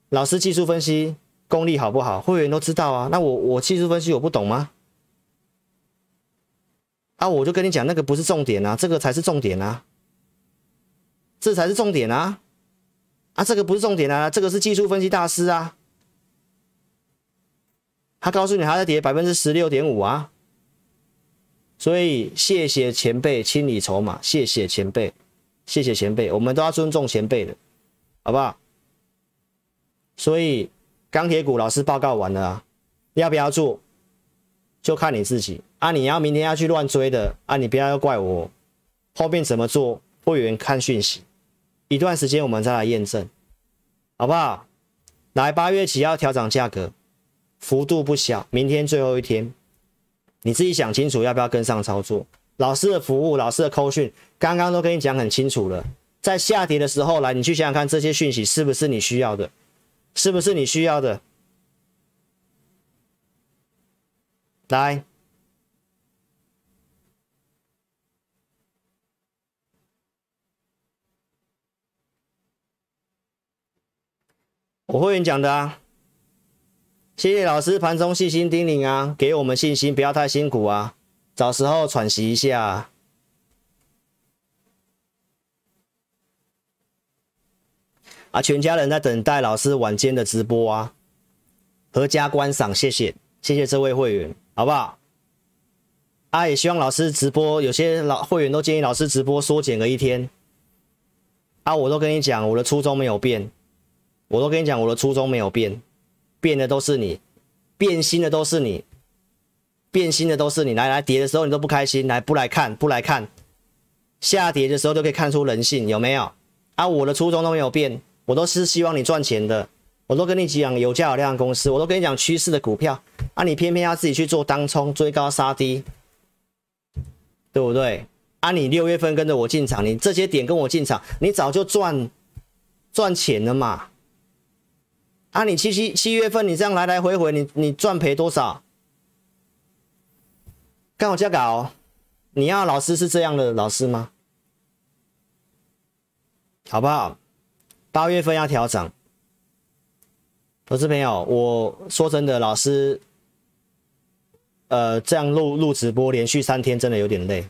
老师技术分析功力好不好？会员都知道啊。那我我技术分析我不懂吗？啊，我就跟你讲，那个不是重点啊，这个才是重点啊，这才是重点啊！啊，这个不是重点啊，这个是技术分析大师啊。他告诉你他在跌百分之十六点五啊。所以谢谢前辈清理筹码，谢谢前辈，谢谢前辈，我们都要尊重前辈的，好不好？所以钢铁股老师报告完了，啊，要不要做？就看你自己。啊，你要明天要去乱追的，啊，你不要要怪我。后面怎么做？会员看讯息，一段时间我们再来验证，好不好？来，八月起要调整价格，幅度不小，明天最后一天。你自己想清楚，要不要跟上操作？老师的服务，老师的扣讯，刚刚都跟你讲很清楚了。在下跌的时候，来，你去想想看，这些讯息是不是你需要的？是不是你需要的？来，我会员讲的啊。谢谢老师盘中细心叮咛啊，给我们信心，不要太辛苦啊，找时候喘息一下。啊，全家人在等待老师晚间的直播啊，阖家观赏，谢谢谢谢这位会员，好不好？啊，也希望老师直播，有些老会员都建议老师直播缩减了一天。啊，我都跟你讲，我的初衷没有变，我都跟你讲，我的初衷没有变。变的都是你，变心的都是你，变心的都是你。来来跌的时候你都不开心，来不来看不来看，下跌的时候就可以看出人性有没有？啊，我的初衷都没有变，我都是希望你赚钱的，我都跟你讲油价有量的公司，我都跟你讲趋势的股票，啊，你偏偏要自己去做当冲追高杀低，对不对？啊，你六月份跟着我进场，你这些点跟我进场，你早就赚赚钱了嘛。啊，你七七七月份你这样来来回回，你你赚赔多少？看我教搞，你要老师是这样的老师吗？好不好？八月份要调整，投资朋友，我说真的，老师，呃，这样录录直播连续三天，真的有点累，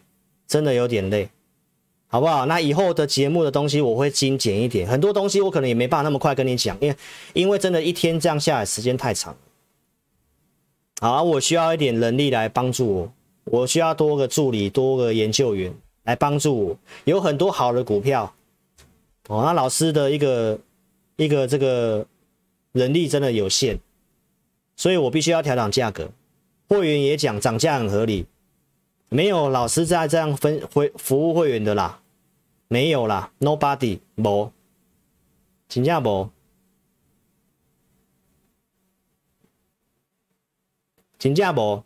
真的有点累。好不好？那以后的节目的东西我会精简一点，很多东西我可能也没办法那么快跟你讲，因为因为真的，一天这样下来时间太长好，我需要一点人力来帮助我，我需要多个助理、多个研究员来帮助我。有很多好的股票，哦，那老师的一个一个这个人力真的有限，所以我必须要调整价格。会员也讲涨价很合理。没有老师在这样分会服务会员的啦，没有啦，Nobody，无，请假无，请假无，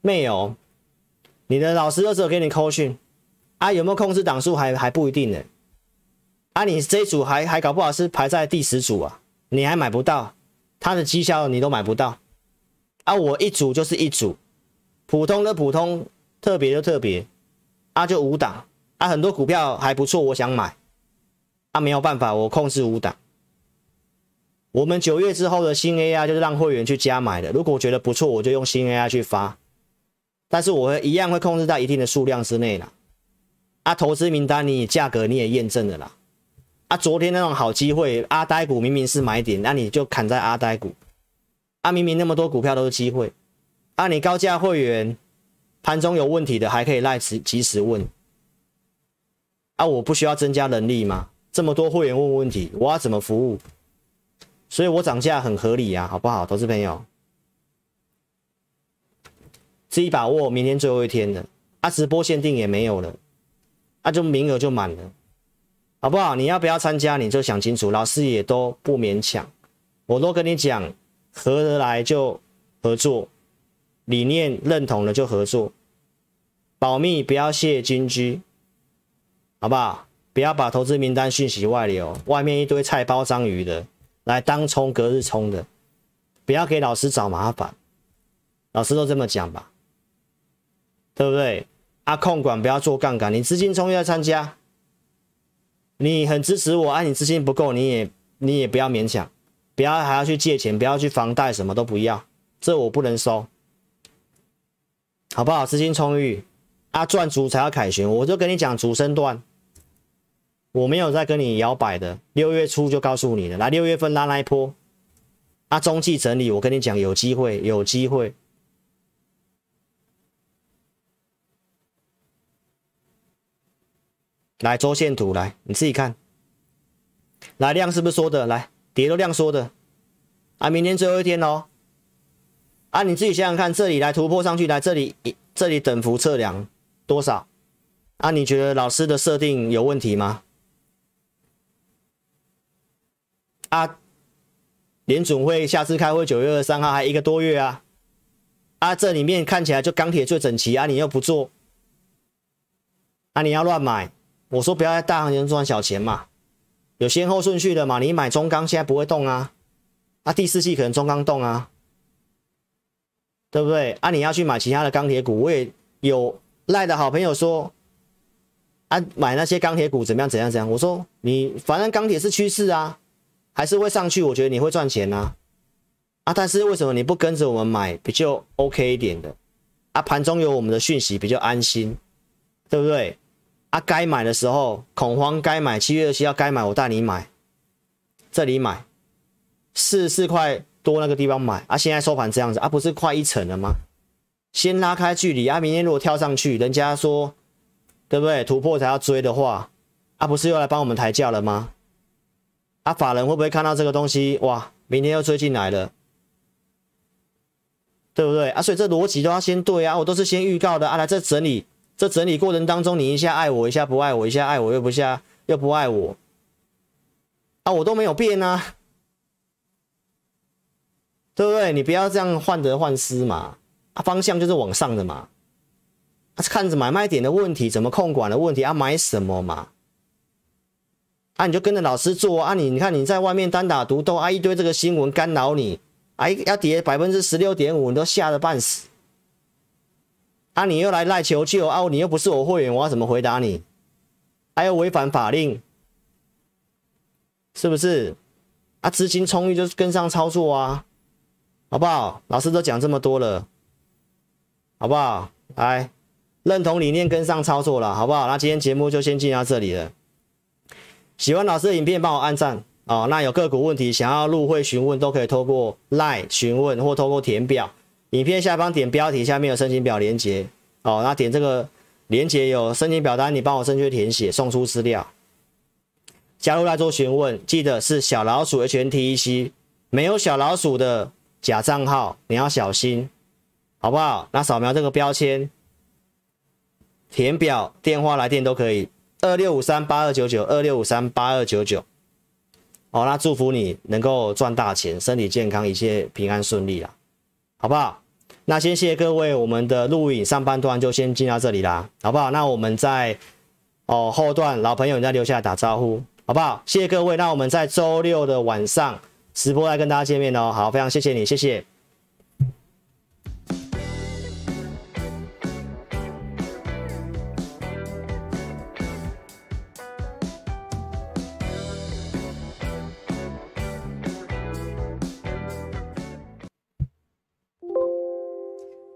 没有。你的老师那时候给你 c o a 啊，有没有控制档数还还不一定呢？啊，你这一组还还搞不好是排在第十组啊，你还买不到，他的绩效你都买不到。啊，我一组就是一组。普通的普通，特别就特别，啊就五档，啊很多股票还不错，我想买，啊没有办法，我控制五档。我们九月之后的新 AI 就是让会员去加买的，如果我觉得不错，我就用新 AI 去发，但是我会一样会控制在一定的数量之内啦。啊，投资名单你价格你也验证了啦，啊昨天那种好机会，阿呆股明明是买点，那你就砍在阿呆股，啊明明那么多股票都是机会。那你高价会员盘中有问题的还可以赖及及时问。啊，我不需要增加人力吗？这么多会员问问题，我要怎么服务？所以，我涨价很合理呀，好不好，投资朋友？自己把握，明天最后一天了。啊，直播限定也没有了，啊，就名额就满了，好不好？你要不要参加？你就想清楚，老师也都不勉强，我都跟你讲，合得来就合作。理念认同了就合作，保密，不要泄金句，好不好？不要把投资名单信息外流，外面一堆菜包章鱼的来当冲，隔日冲的，不要给老师找麻烦，老师都这么讲吧，对不对？阿控管不要做杠杆，你资金充裕要参加，你很支持我，啊，你资金不够你也你也不要勉强，不要还要去借钱，不要去房贷，什么都不要，这我不能收。好不好？资金充裕，啊，赚足才要凯旋。我就跟你讲，主升段，我没有在跟你摇摆的。六月初就告诉你了，来，六月份拉那一波，啊，中继整理，我跟你讲，有机会，有机会。来，周线图，来，你自己看。来，量是不是缩的？来，碟都量缩的。啊，明天最后一天哦。啊，你自己想想看，这里来突破上去，来这里这里等幅测量多少？啊，你觉得老师的设定有问题吗？啊，联总会下次开会九月二十三号，还一个多月啊！啊，这里面看起来就钢铁最整齐啊，你又不做，啊，你要乱买？我说不要在大行情赚小钱嘛，有先后顺序的嘛，你买中钢现在不会动啊，啊，第四季可能中钢动啊。对不对？啊，你要去买其他的钢铁股，我也有赖的好朋友说，啊，买那些钢铁股怎么样？怎样？怎样？我说你反正钢铁是趋势啊，还是会上去，我觉得你会赚钱啊。啊，但是为什么你不跟着我们买比较 OK 一点的？啊，盘中有我们的讯息比较安心，对不对？啊，该买的时候恐慌该买，七月二七要该买，我带你买，这里买四十四块。多那个地方买啊！现在收盘这样子啊，不是快一层了吗？先拉开距离啊！明天如果跳上去，人家说对不对？突破才要追的话，啊，不是又来帮我们抬价了吗？啊，法人会不会看到这个东西哇？明天又追进来了，对不对？啊，所以这逻辑都要先对啊！我都是先预告的啊！来，这整理这整理过程当中，你一下爱我一下不爱我一下爱我又不下又不爱我啊！我都没有变啊！对不对？你不要这样患得患失嘛，方向就是往上的嘛。啊，看着买卖点的问题，怎么控管的问题啊，买什么嘛？啊，你就跟着老师做啊，你你看你在外面单打独斗啊，一堆这个新闻干扰你啊，要跌百分之十六点五，你都吓得半死。啊，你又来赖求救啊，你又不是我会员，我要怎么回答你？还有违反法令，是不是？啊，资金充裕就跟上操作啊。好不好？老师都讲这么多了，好不好？来，认同理念跟上操作了，好不好？那今天节目就先进到这里了。喜欢老师的影片，帮我按赞哦。那有个股问题想要入会询问，都可以透过 LINE 询问或透过填表。影片下方点标题，下面有申请表连接哦。那点这个连接有申请表单，你帮我正确填写，送出资料，加入来做询问，记得是小老鼠 HNTEC，没有小老鼠的。假账号，你要小心，好不好？那扫描这个标签，填表、电话来电都可以。二六五三八二九九，二六五三八二九九。好，那祝福你能够赚大钱，身体健康，一切平安顺利啊，好不好？那先谢谢各位，我们的录影上半段就先进到这里啦，好不好？那我们在哦后段老朋友，你再留下来打招呼，好不好？谢谢各位，那我们在周六的晚上。直播来跟大家见面哦，好，非常谢谢你，谢谢。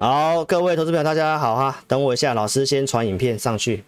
好，各位投资朋友，大家好哈，等我一下，老师先传影片上去。